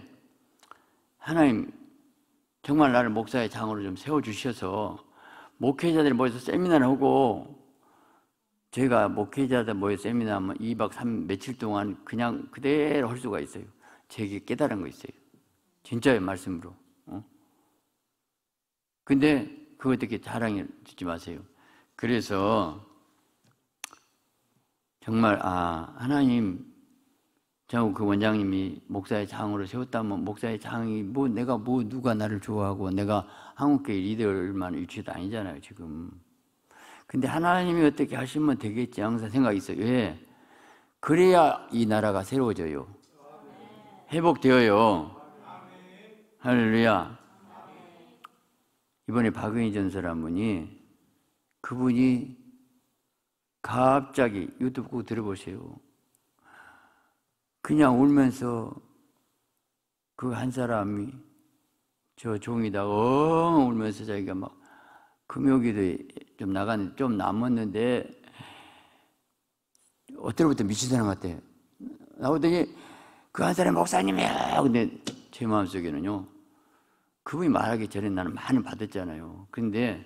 하나님 정말 나를 목사의 장으로 좀 세워 주셔서 목회자들이 모여서 세미나를 하고 제가 목회자들 모여 세미나 하면 2박 3 며칠 동안 그냥 그대로 할 수가 있어요. 제게 깨달은 거 있어요. 진짜의 말씀으로. 어? 근데 그거 되게 자랑해 주지 마세요. 그래서 정말 아 하나님 저하고 그 원장님이 목사의 장으로 세웠다면 목사의 장이 뭐 내가 뭐 누가 나를 좋아하고 내가 한국계 리더만 유치도 아니잖아요 지금 근데 하나님이 어떻게 하시면 되겠지 항상 생각이 있어요 왜? 그래야 이 나라가 새로워져요 아, 네. 회복되어요 할렐루야. 이번에 박은희 전사라는 분이 그분이 갑자기 유튜브 꼭 들어보세요. 그냥 울면서 그 한 사람이 저 종이다 엉 울면서 자기가 막 금요기도 좀 나간 좀 남았는데 어떨부터 미친 사람 같대 나오더니 그 한 사람 목사님이야. 근데 제 마음속에는요. 그분이 말하기 전에 나는 많이 받았잖아요. 근데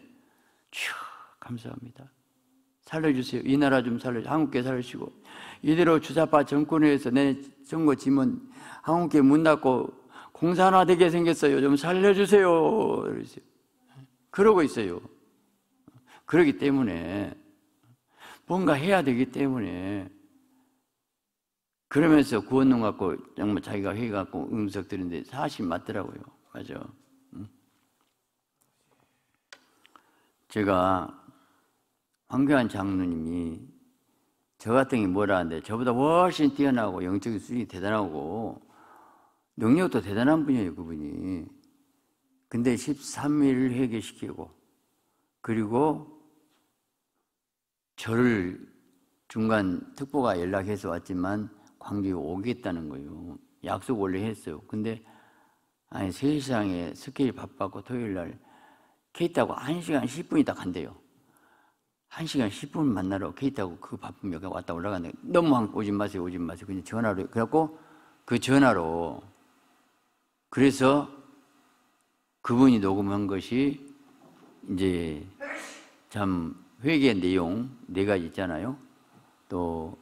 쭉 감사합니다. 살려주세요. 이 나라 좀 살려주세요. 한국계 살리시고 이대로 주사파 정권에 서내 선거 지면 한국계 문 닫고 공산화 되게 생겼어요. 좀 살려주세요. 그러고 있어요. 그러기 때문에 뭔가 해야 되기 때문에 그러면서 구원론 갖고 정말 자기가 회의 갖고 음석 들는데 사실 맞더라고요. 맞아. 제가 황교안 장로님이 저 같은 게 뭐라 하는데 저보다 훨씬 뛰어나고 영적인 수준이 대단하고 능력도 대단한 분이에요, 그분이. 근데 1 3일 회개시키고 그리고 저를 중간 특보가 연락해서 왔지만 광주에 오겠다는 거예요. 약속 원래 했어요. 근데 아니 세상에 스케일 바빠고 토요일 날 케이 타고 1시간 10분 이다 간대요. 1시간 10분 만나러 케이 타고 그 바쁘면 여 왔다 올라갔는데 너무 오지 마세요. 오지 마세요. 그냥 전화로 그래갖고 그 전화로 그래서 그분이 녹음한 것이 이제 참 회계 내용 네 가지 있잖아요. 또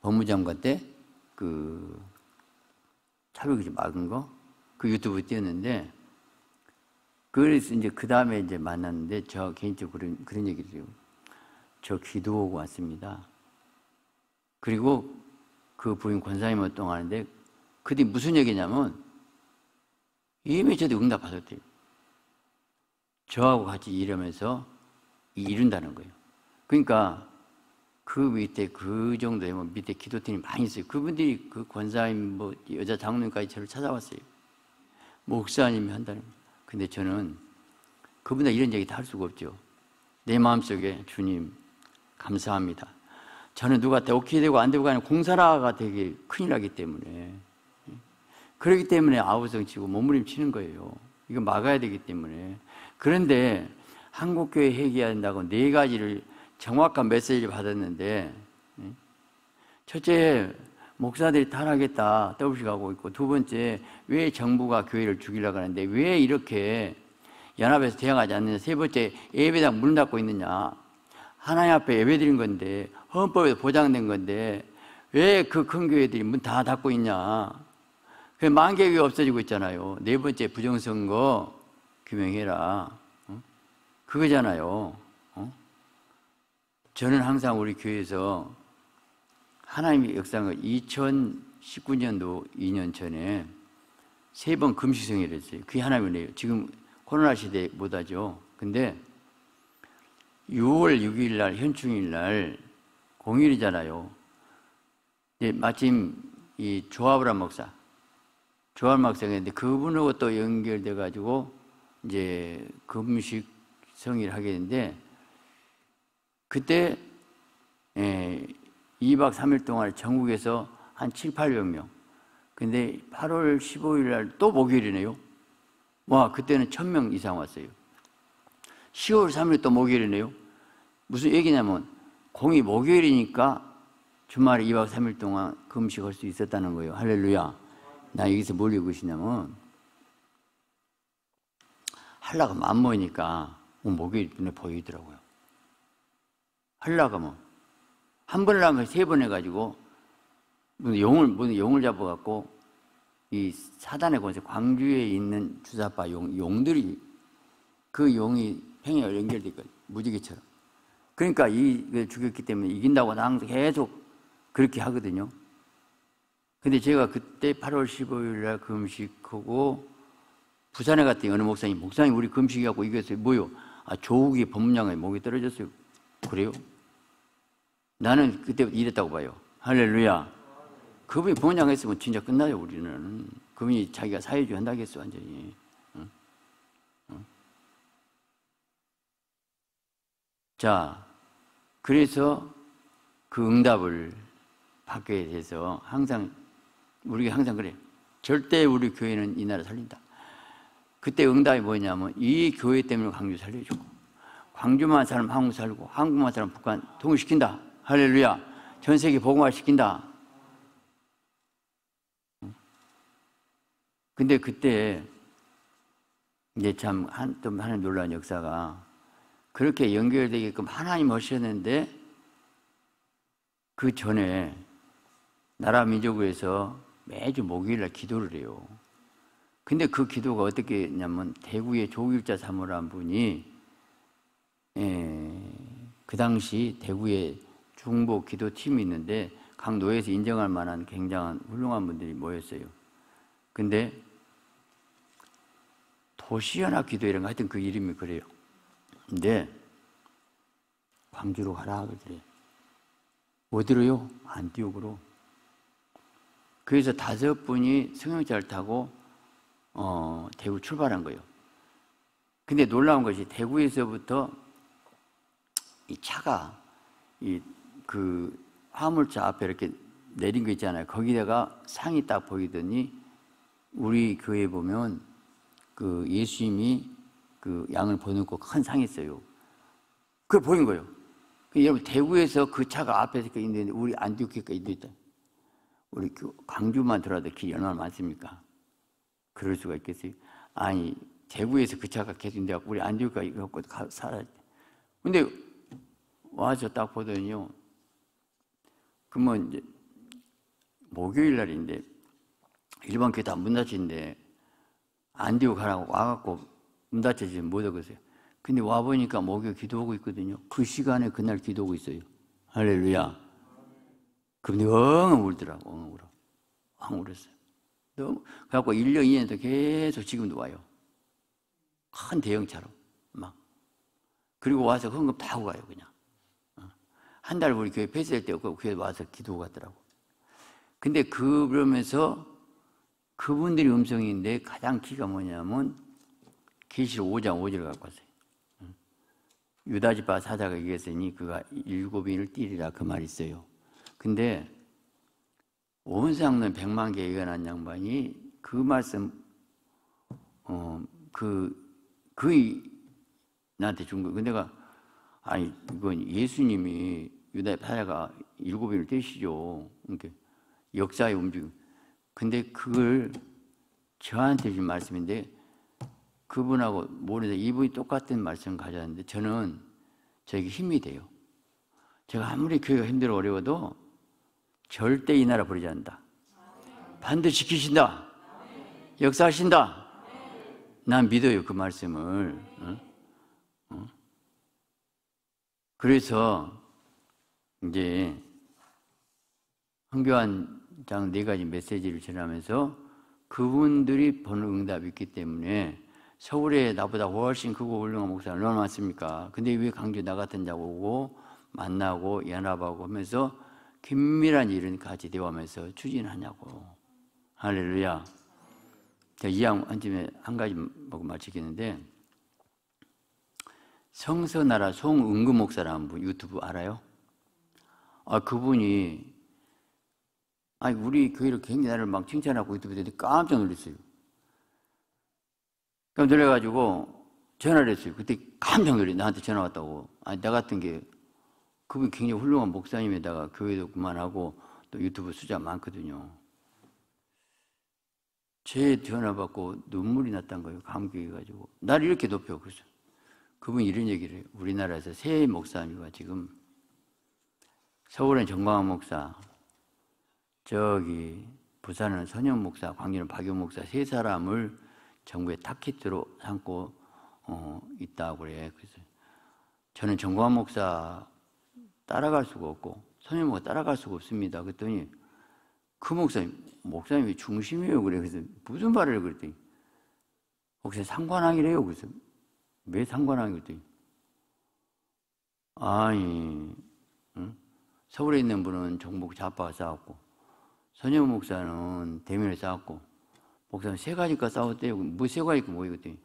법무장관 때 그차기이 막은 거 그 유튜브 띄었는데 그래서 이제 그 다음에 이제 만났는데 저 개인적으로 그런, 그런 얘기를 해요. 저 기도 오고 왔습니다. 그리고 그 부인 권사님 활동하는데 그게 무슨 얘기냐면 이미 저도 응답하셨대요 저하고 같이 일하면서 이룬다는 거예요. 그러니까 그 밑에 그 정도에 뭐 밑에 기도팀이 많이 있어요. 그분들이 그 권사님 뭐 여자 장로님까지 저를 찾아왔어요. 목사님이 한다는. 근데 저는 그분들 이런 얘기 다 할 수가 없죠. 내 마음속에 주님 감사합니다. 저는 누구한테 오케이 되고 안 되고 가는 공사라가 되게 큰일 나기 때문에 그러기 때문에 아우성 치고 몸부림 치는 거예요. 이거 막아야 되기 때문에 그런데 한국교회 회개한다고 네 가지를 정확한 메시지를 받았는데 예? 첫째 목사들이 탈하겠다더블이가고 있고 두 번째 왜 정부가 교회를 죽이려고 하는데 왜 이렇게 연합에서 대응하지 않느냐 세 번째 예배당 문 닫고 있느냐 하나님 앞에 예배 드린 건데 헌법에 보장된 건데 왜 그 큰 교회들이 문 다 닫고 있냐 그 만개 교회 없어지고 있잖아요 네 번째 부정선거 규명해라 그거잖아요 저는 항상 우리 교회에서 하나님의 역사가 2019년도 2년 전에 세 번 금식성회를 했어요. 그게 하나님의 내요. 지금 코로나 시대 못하죠. 근데 6월 6일 날, 현충일 날공일이잖아요 이제 마침 이 조합람 목사, 조합 목사인데 그분하고 또 연결돼 가지고 이제 금식 성의를 하게 되는데 그때 2박 예, 3일 동안 전국에서 한 7, 800명. 근데 8월 15일 날 또 목요일이네요. 와, 그때는 1000명 이상 왔어요. 10월 3일 또 목요일이네요. 무슨 얘기냐면 공이 목요일이니까 주말에 2박 3일 동안 금식할 수 있었다는 거예요. 할렐루야. 나 여기서 뭘 읽으시냐면 하려고 맘 모이니까 뭐 목요일 눈에 보이더라고요. 하려고 면한번 하면 세 번 해가지고 무슨 뭐 용을 무슨 뭐 용을 잡아갖고 이 사단의 권세 광주에 있는 주사파 용 용들이 그 용이 행에 연결될 거예요 무지개처럼 그러니까 이걸 그 죽였기 때문에 이긴다고 항상 계속 그렇게 하거든요 근데 제가 그때 8월 15일 날 금식하고 부산에 갔더니 어느 목사님 목사님 우리 금식이갖고 이겼어요 뭐요? 아 조국이 법문양에 목이 떨어졌어요 그래요? 나는 그때부터 이랬다고 봐요. 할렐루야. 그분이 번양했으면 진짜 끝나요, 우리는. 그분이 자기가 사회주의 한다겠어, 완전히. 응? 응? 자, 그래서 그 응답을 받게 돼서 항상, 우리가 항상 그래. 절대 우리 교회는 이 나라 살린다. 그때 응답이 뭐냐면 이 교회 때문에 강주 살려주고 광주만 사람 한국 살고 한국만 사람 북한 통일시킨다. 할렐루야. 전 세계 복음화 시킨다. 근데 그때 이제 참 한, 좀 하는 놀라운 역사가 그렇게 연결되게끔 하나님 하셨는데 그 전에 나라 민족에서 매주 목요일날 기도를 해요. 근데 그 기도가 어떻게 했냐면 대구의 조길자 사모라는 분이 예. 그 당시 대구에 중보 기도팀이 있는데 각 노예에서 인정할 만한 굉장한 훌륭한 분들이 모였어요. 근데 도시연합 기도 이런 거 하여튼 그 이름이 그래요. 근데 광주로 가라 그래. 어디로요? 안티옥으로. 그래서 다섯 분이 승용차를 타고 어, 대구 출발한 거예요. 근데 놀라운 것이 대구에서부터 이 차가 이 그 화물차 앞에 이렇게 내린 거 있잖아요. 거기다가 상이 딱 보이더니 우리 교회 보면 그 예수님이 그 양을 보내고 큰 상이 있어요. 그걸 보인 거예요. 그 여러분 대구에서 그 차가 앞에서 있는데 우리 안디옥에까 있데 우리 광주만 들어도 길이 얼마나 많습니까? 그럴 수가 있겠어요? 아니 대구에서 그 차가 계속 내가 우리 안디옥에까 이거 갖고 살아. 근데 와서 딱 보더니요. 그러면 이제 목요일 날인데 일반 교회 다 문 닫힌데 안 되고 가라고 와갖고 문 닫혀지면 못 뭐 오겠어요. 근데 와보니까 목요 기도하고 있거든요. 그 시간에 그날 기도하고 있어요. 할렐루야. 근데 엉엉 울더라고, 엉엉 울어. 엉 울었어요. 너무, 그래갖고 1년, 2년 도 계속 지금도 와요. 큰 대형차로 막. 그리고 와서 헌금 다 하고 가요, 그냥. 한달 우리 교회 폐지될 때 그 교회 와서 기도 갔더라고. 근데 그러면서 그분들이 음성인데 가장 키가 뭐냐면 계시록 5장 5절 갖고 왔어요. 유다지파 사자가 얘기했으니 그가 일곱인을 띠리라 그 말이 있어요. 근데 온 상는 백만 개 예언한 양반이 그 말씀 어 그 그이 나한테 준 거. 예 근데 내가 아니 이건 예수님이 유다의 파야가 일곱인을 떼시죠. 이렇게 역사의 움직임. 근데 그걸 저한테 준 말씀인데 그분하고 모르는데 이분이 똑같은 말씀 가졌는데 저는 저에게 힘이 돼요. 제가 아무리 교회가 힘들어 어려워도 절대 이 나라 버리지 않는다. 반드시 지키신다. 역사하신다. 난 믿어요, 그 말씀을. 어? 어? 그래서 이제 황교안 장네 가지 메시지를 전하면서 그분들이 보는 응답이 있기 때문에 서울에 나보다 훨씬 크고 훌륭한 목사를 얼마나 많습니까? 근데 왜 강주 나 같은 자고 오고 만나고 연합하고 하면서 긴밀한 일은 같이 대화하면서 추진하냐고. 할렐루야. 제가 이한 쯤에 한 가지 보고 뭐 마치겠는데 성서나라 송은근 목사라는 분 유튜브 알아요? 아, 그분이 아니 우리 교회를 굉장히 나를 막 칭찬하고 유튜브에 깜짝 놀랐어요. 깜짝 놀래가지고 전화를 했어요. 그때 깜짝 놀래 나한테 전화 왔다고. 아니 나 같은 게 그분이 굉장히 훌륭한 목사님에다가 교회도 그만하고 또 유튜브 수자 많거든요. 제 전화 받고 눈물이 났단 거예요. 감격해가지고. 나를 이렇게 높여. 그래서 그분이 이런 얘기를 해요. 우리나라에서 새 목사님과 지금 서울은 정광훈 목사, 저기 부산은 선현 목사, 광주는 박유 목사 세 사람을 정부의 타깃으로 삼고 어, 있다고 그래. 그래서 저는 정광훈 목사 따라갈 수가 없고 선현 목사 따라갈 수가 없습니다. 그랬더니 그 목사님, 목사님이 중심이에요. 그래. 그래서 무슨 말을 그랬더니 혹시 상관왕이래요. 그래서 왜 상관왕이 그랬더니 아니 서울에 있는 분은 종북 좌파와 싸웠고 선영 목사는 대면에 싸웠고 목사는 세 가지가 싸웠대요. 뭐세 가지가 뭐이거든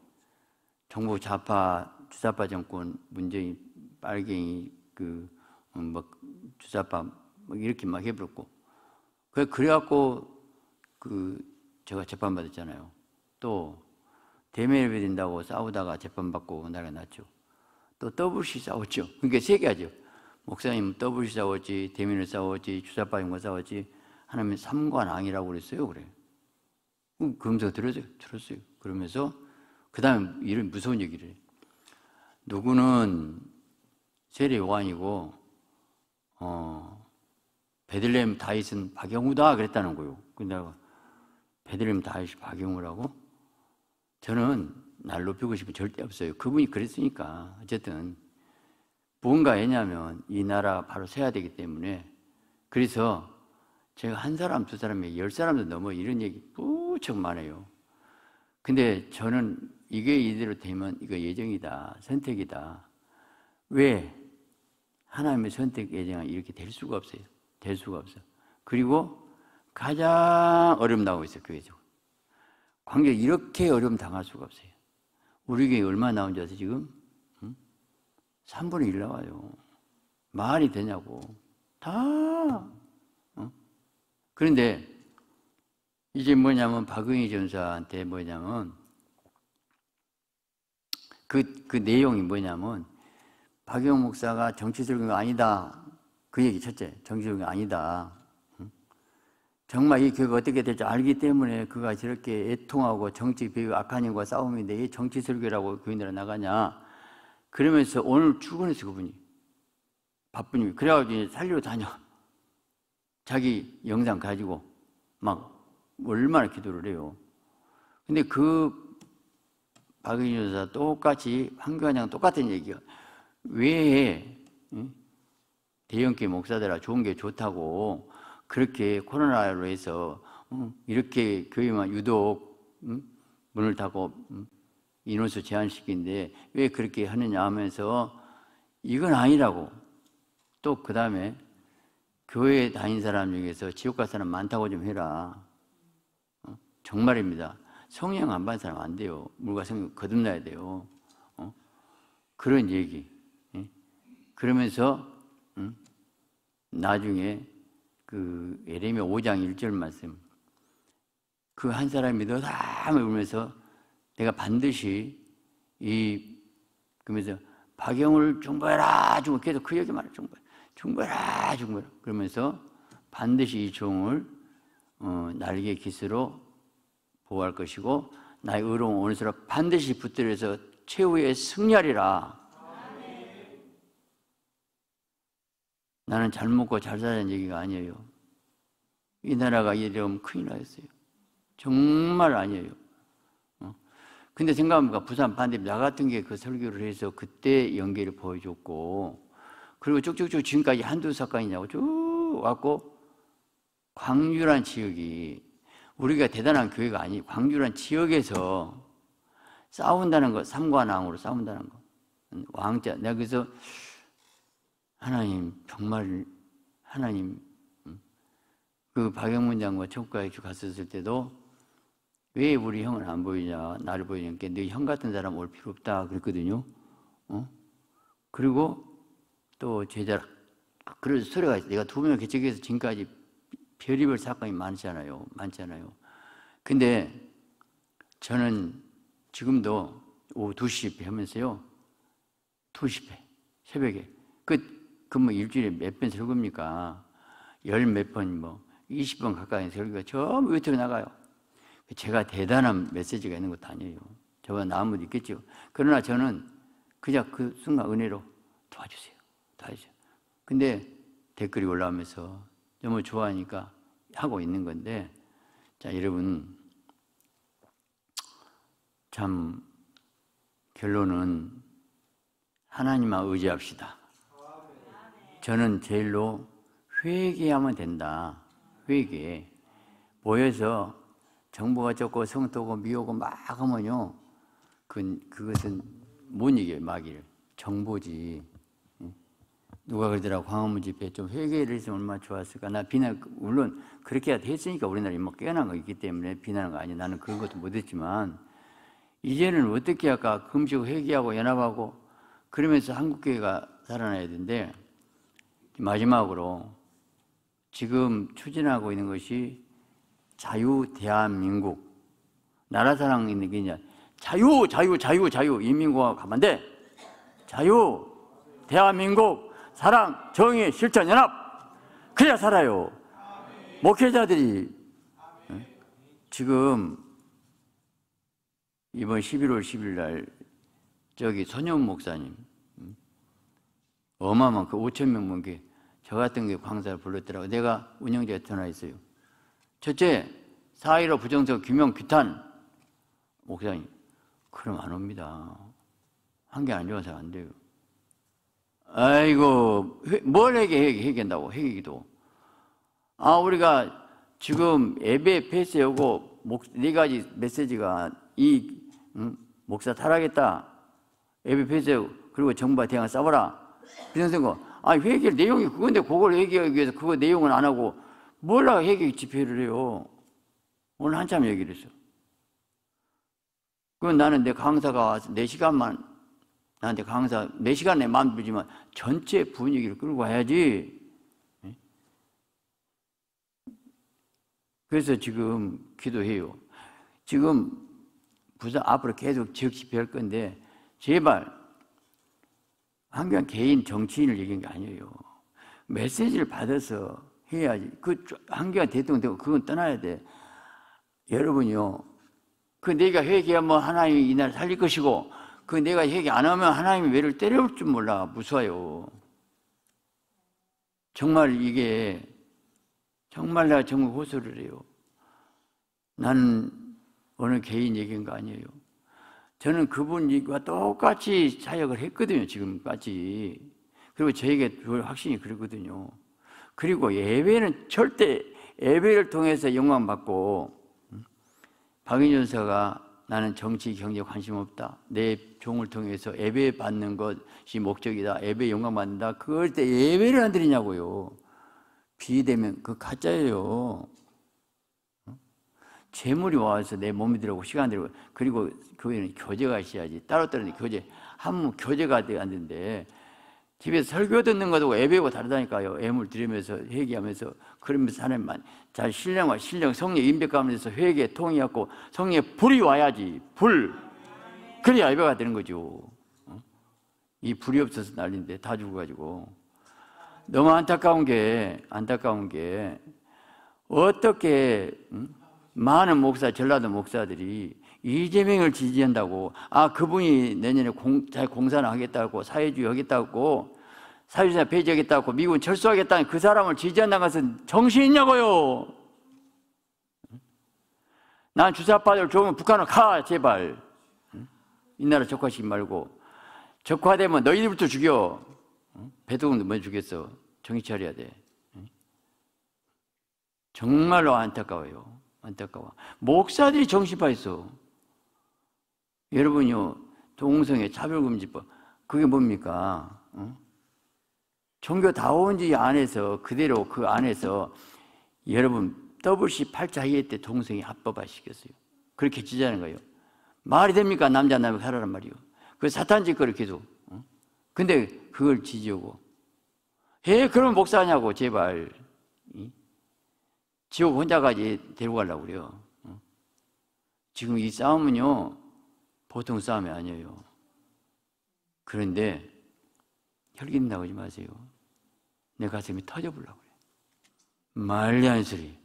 정부 좌파 주사파 정권 문재인 빨갱이 그 뭐, 주사파 뭐, 이렇게 막 해버렸고 그래 그래갖고 그 제가 재판 받았잖아요. 또 대면을 된다고 싸우다가 재판 받고 날가 났죠. 또 더블시 싸웠죠. 그러니까 세가지죠 목사님 더블 싸웠지, 대민을 싸웠지, 주사빠임과 싸웠지, 하나님 삼관왕이라고 그랬어요. 그래. 그러면서 들었어요. 들었어요. 그러면서, 그 다음 에 이런 무서운 얘기를 해. 누구는 세례 요한이고, 어, 베들렘 다이슨 박영우다 그랬다는 거요. 근데 내가 베들렘 다이이 박영우라고? 저는 날 높이고 싶은 절대 없어요. 그분이 그랬으니까. 어쨌든. 뭔가 왜냐하면 이 나라 바로 세야 되기 때문에 그래서 제가 한 사람, 두사람열 사람도 넘어 이런 얘기 무척 많아요. 근데 저는 이게 이대로 되면 이거 예정이다, 선택이다. 왜? 하나님의 선택 예정은 이렇게 될 수가 없어요. 될 수가 없어. 그리고 가장 어려움 나오고 있어요, 교회적으로. 관계 이렇게 어려움 당할 수가 없어요. 우리 교회 얼마 나온 줄 아세요, 지금? 3분의 1 나와요. 말이 되냐고. 다. 어? 그런데 이게 뭐냐면 박응희 전사한테 뭐냐면 그, 그 내용이 뭐냐면 박영 목사가 정치적인가 아니다. 그 얘기 첫째, 정치적인가 아니다. 정말 이 교회가 어떻게 될지 알기 때문에 그가 저렇게 애통하고 정치 비유 악한 힘과 싸움인데 이 정치 설교라고 교인들은 나가냐. 그러면서 오늘 출근했어 그분이 바쁘니 그래가지고 이제 살리러 다녀 자기 영상 가지고 막 얼마나 기도를 해요 근데 그 박은희 여사 똑같이 황교안이랑 똑같은 얘기야왜대형계 목사들아 좋은 게 좋다고 그렇게 코로나로 해서 이렇게 교회만 유독 문을 닫고 인원수 제한시키는데 왜 그렇게 하느냐 하면서 이건 아니라고 또 그 다음에 교회 에 다닌 사람 중에서 지옥 갈 사람 많다고 좀 해라 어? 정말입니다 성령 안 받은 사람 안 돼요 물과 성령 거듭나야 돼요 어? 그런 얘기 예? 그러면서 음? 나중에 그 에레미야 5장 1절 말씀 그 한 사람이 믿어 다 울면서 내가 반드시 이 그러면서 박영을 중보해라 중보 계속 그 얘기 만해 중보 중보해라 중보해라 그러면서 반드시 이 종을 어, 날개 기스로 보호할 것이고 나의 의로운 오늘서 반드시 붙들여서 최후의 승리하리라. 나는 잘 먹고 잘사는 얘기가 아니에요. 이 나라가 이러면 큰일 나겠어요. 정말 아니에요. 근데 생각해보니까 부산 반대입 나 같은 게 그 설교를 해서 그때 연기를 보여줬고 그리고 쭉쭉쭉 지금까지 한두 사건이냐고 쭉 왔고 광주란 지역이 우리가 대단한 교회가 아니 광주란 지역에서 싸운다는 거 삼관왕으로 싸운다는 거 왕자 내가 그래서 하나님 정말 하나님 음, 그 박영문 장관 초과에 갔었을 때도 왜 우리 형은 안 보이냐? 나를 보이니까 그러니까 너형 같은 사람 올 필요 없다 그랬거든요. 어? 그리고 또 제자 아, 그래서 소리가 내가 두명 개척해서 지금까지 별의별 사건이 많잖아요. 많잖아요. 근데 저는 지금도 오후 2시 하면서요. 2시 배, 새벽에. 그, 그 뭐 일주일에 몇 번 설겁니까? 열 몇 번, 뭐, 20번 가까이 설거가 전부 외쳐 나가요. 제가 대단한 메시지가 있는 것도 아니에요. 저와 나무 있겠죠. 그러나 저는 그냥 그 순간 은혜로 도와주세요. 도와주세요. 근데 댓글이 올라오면서 너무 좋아하니까 하고 있는 건데, 자, 여러분. 참, 결론은 하나님만 의지합시다. 저는 제일로 회개하면 된다. 회개. 모여서 정보가 적고 성토고 미오고 막 하면요. 그, 그것은 못 이겨요, 마귀를. 정보지. 예? 누가 그러더라 광화문 집회 좀 회개를 했으면 얼마나 좋았을까. 나 비난, 물론 그렇게 했으니까 우리나라 인마 깨어난 거 있기 때문에 비난한 거 아니야. 나는 그런 것도 못했지만, 이제는 어떻게 할까? 금식 회개하고 연합하고, 그러면서 한국교회가 살아나야 되는데,
마지막으로
지금 추진하고 있는 것이 자유 대한민국 나라 사랑 있는 게이 자유 자유 자유 자유 인민공화국 가만데 자유 대한민국 사랑 정의 실천 연합 그래야 살아요 목회자들이 지금 이번 11월 10일 날 저기 선영 목사님 어마어마한 그 5천 명 넘게 저 같은 게 강사를 불렀더라고 내가 운영자에 전화했어요 첫째, 사1 5 부정적 규명 규탄. 목사님, 그럼 안 옵니다. 한 게 안 좋아서 안 돼요. 아이고, 뭘 해결, 해결다고해기도 아, 우리가 지금 예배 패스에 고 목, 네 가지 메시지가 이, 음, 목사 탈하겠다. 예배 패스에 그리고 정부와 대항 싸워라. 비상선거. 아, 회계 내용이 그건데, 그걸 회계하기 위해서 그거 내용은 안 하고, 몰라 회개 집회를 해요. 오늘 한참 얘기를 했어. 그건 나는 내 강사가 와서 4시간만 나한테 강사 4시간 에만음 들지만 전체 분위기를 끌고 와야지. 예? 그래서 지금 기도해요. 지금 부산 앞으로 계속 지역 집회할 건데 제발 한경 개인 정치인을 얘기한 게 아니에요. 메시지를 받아서 해야지. 그 한계가 됐든 령 되고 그건 떠나야 돼. 여러분요. 그 내가 회개하면 하나님이 이날 살릴 것이고 그 내가 회개 안 하면 하나님이 왜를 때려올 줄 몰라. 무서워요. 정말 이게 정말 내가 정말 호소를 해요. 나는 어느 개인 얘기인 거 아니에요. 저는 그분과 똑같이 사역을 했거든요. 지금까지. 그리고 저에게 확신이 그러거든요. 그리고 예배는 절대 예배를 통해서 영광받고 박인준사가 나는 정치 경제 관심 없다. 내 종을 통해서 예배 받는 것이 목적이다. 예배 영광 받는다. 그럴 때 예배를 안 드리냐고요. 비대면 그 가짜예요. 재물이 와서 내 몸이 들어오고 시간 들어오고 그리고 교회는 교제가 있어야지 따로 따로 교제 한무 교제가 안 되는데 집에 설교 듣는 것도고 예배하고 다르다니까요. 애물 드리면서 회개하면서 그러면서 하나님만 잘 신령과 신령 성령 임백 감에서 회개 통이 었고 성령의 불이 와야지 불 그래야 예배가 되는 거죠. 어? 이 불이 없어서 난리인데 다 죽어가지고 너무 안타까운 게 안타까운 게 어떻게 음? 많은 목사 전라도 목사들이 이재명을 지지한다고 아 그분이 내년에 공, 잘 공사를 하겠다고 사회주의 하겠다고 사유전쟁 폐지하겠다고 미국은 철수하겠다는 그 사람을 지지한다는 것은 정신 있냐고요? 난 주사파들 좋으면 북한으로 가, 제발. 이 나라 적화시키지 말고. 적화되면 너희들부터 죽여. 배도공도 먼저 죽였어. 정신 차려야 돼. 정말로 안타까워요. 안타까워. 목사들이 정신파 있어. 여러분요, 동성애 차별금지법. 그게 뭡니까? 어? 종교다운지 안에서 그대로 그 안에서 여러분 WC 8자이의때동성이 합법화시켰어요. 그렇게 지자는 거예요. 말이 됩니까? 남자 남자하라란 말이요. 그 사탄 짓거리 기도. 근데 그걸 지지하고 에 그러면 목사냐고 제발 지옥 혼자까지 데려가려고 그래요. 지금 이 싸움은요 보통 싸움이 아니에요. 그런데 혈기 나오지 마세요. 내 가슴이 터져 보려고 그래. 말리 한 소리.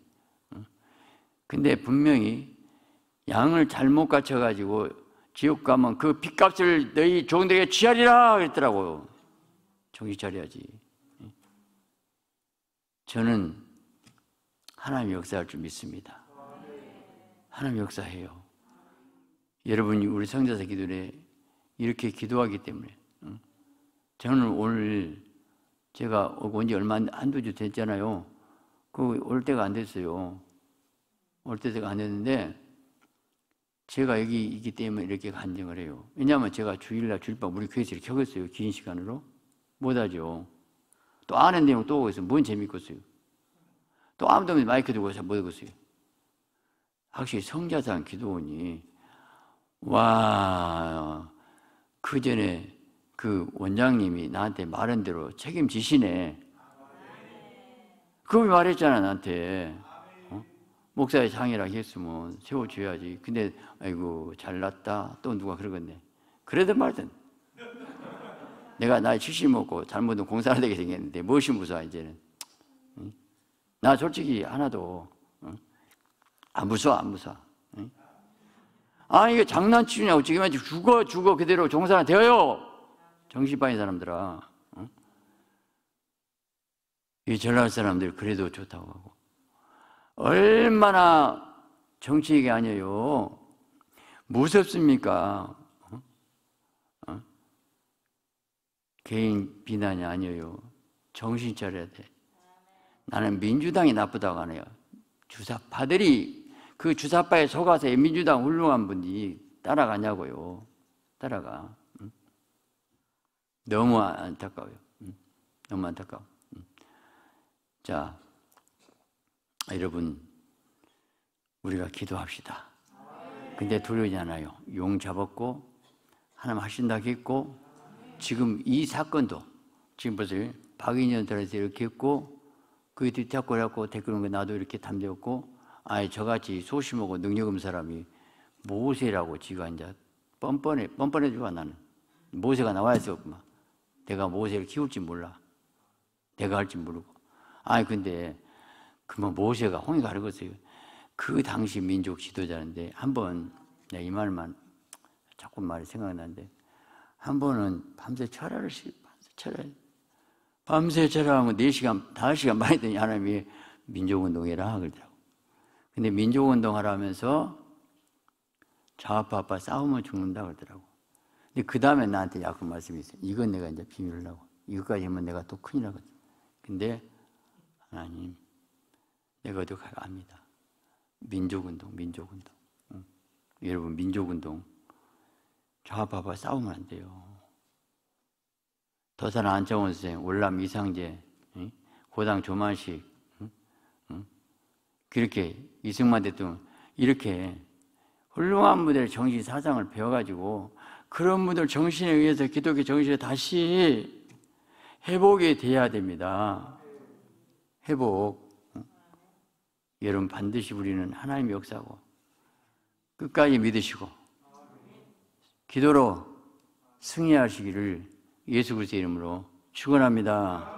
근데 분명히 양을 잘못 갖춰가지고 지옥 가면 그 빚값을 너희 종들에게 취하리라 그랬더라고요. 정신 차려야지. 저는 하나님 역사할 줄 믿습니다. 하나님 역사해요. 여러분이 우리 성자사 기도에 이렇게 기도하기 때문에 저는 오늘 제가 오고 온지 얼마 한두 주 됐잖아요. 그 올 때가 안 됐어요. 올 때가 안 됐는데 제가 여기 있기 때문에 이렇게 간증을 해요. 왜냐하면 제가 주일날 주일밤 우리 교회에서 이렇게 켜겠어요. 긴 시간으로. 못하죠. 또 아는 내용 또 오고 있어요. 뭔 재밌겠어요. 또 아무도 없는 마이크 들고 와서 못하겠어요. 확실히 성자상 기도원이 와, 그 전에 그 원장님이 나한테 말한 대로 책임지시네. 그분 말했잖아, 나한테. 어? 목사의 장애라 했으면 세워줘야지. 근데, 아이고, 잘났다. 또 누가 그러겠네. 그러든 말든. 내가 나이 70 먹고 잘못은 공사를 되게 생겼는데, 무엇이 무사, 이제는. 응? 나 솔직히 하나도, 응? 안 무서워, 안 무서워. 응? 아, 이게 장난치냐고 지금 죽어, 죽어 그대로 종사나 되어요. 정신방의 사람들아. 어? 이 전라도 사람들 그래도 좋다고 하고. 얼마나 정치 얘기 아니에요. 무섭습니까? 어? 어? 개인 비난이 아니에요. 정신 차려야 돼. 나는 민주당이 나쁘다고 하네요. 주사파들이 그 주사파에 속아서 민주당 훌륭한 분이 따라가냐고요. 따라가. 너무 안타까워요. 음, 너무 안타까워. 음. 자, 여러분, 우리가 기도합시다. 근데 두려우지 않아요. 용 잡았고, 하나님 하신다고 했고, 지금 이 사건도, 지금 벌써 박인현 들어서 이렇게 했고, 그게 뒤탁고 해갖고 댓글은 그 나도 이렇게 담대었고, 아예 저같이 소심하고 능력 없는 사람이 모세라고 지가 이제 뻔뻔해, 뻔뻔해 죽어, 나는. 모세가 나와야 했었구만. 내가 모세를 키울지 몰라. 내가 할지 모르고. 아니, 근데, 그만 모세가 홍이 가르쳤어요. 그 당시 민족 지도자인데, 한 번, 내가 이 말만, 자꾸 말이 생각나는데, 한 번은 밤새 철야를, 밤새 철야 밤새 철야하면 4시간, 5시간 많이 되니 하나님이 민족운동이라 그러더라고. 근데 민족운동 하라면서 좌파, 아빠 싸우면 죽는다 그러더라고. 그 다음에 나한테 약속 말씀이 있어요. 이건 내가 이제 비밀을 하고, 이것까지 하면 내가 또 큰일 나거든. 근데, 하나님, 내가 어디 가야 압니다. 민족운동, 민족운동. 응? 여러분, 민족운동. 좌 봐봐, 싸우면 안 돼요. 더산 안창원 선생, 월남 이상재, 응? 고당 조만식, 응? 그렇게 이승만 대통령, 이렇게 훌륭한 무대를 정신 사상을 배워가지고 그런 분들 정신에 의해서 기독교 정신에 다시 회복이 돼야 됩니다. 회복. 여러분 반드시 우리는 하나님의 역사고 끝까지 믿으시고 기도로 승리하시기를 예수 그리스도 이름으로 축원합니다.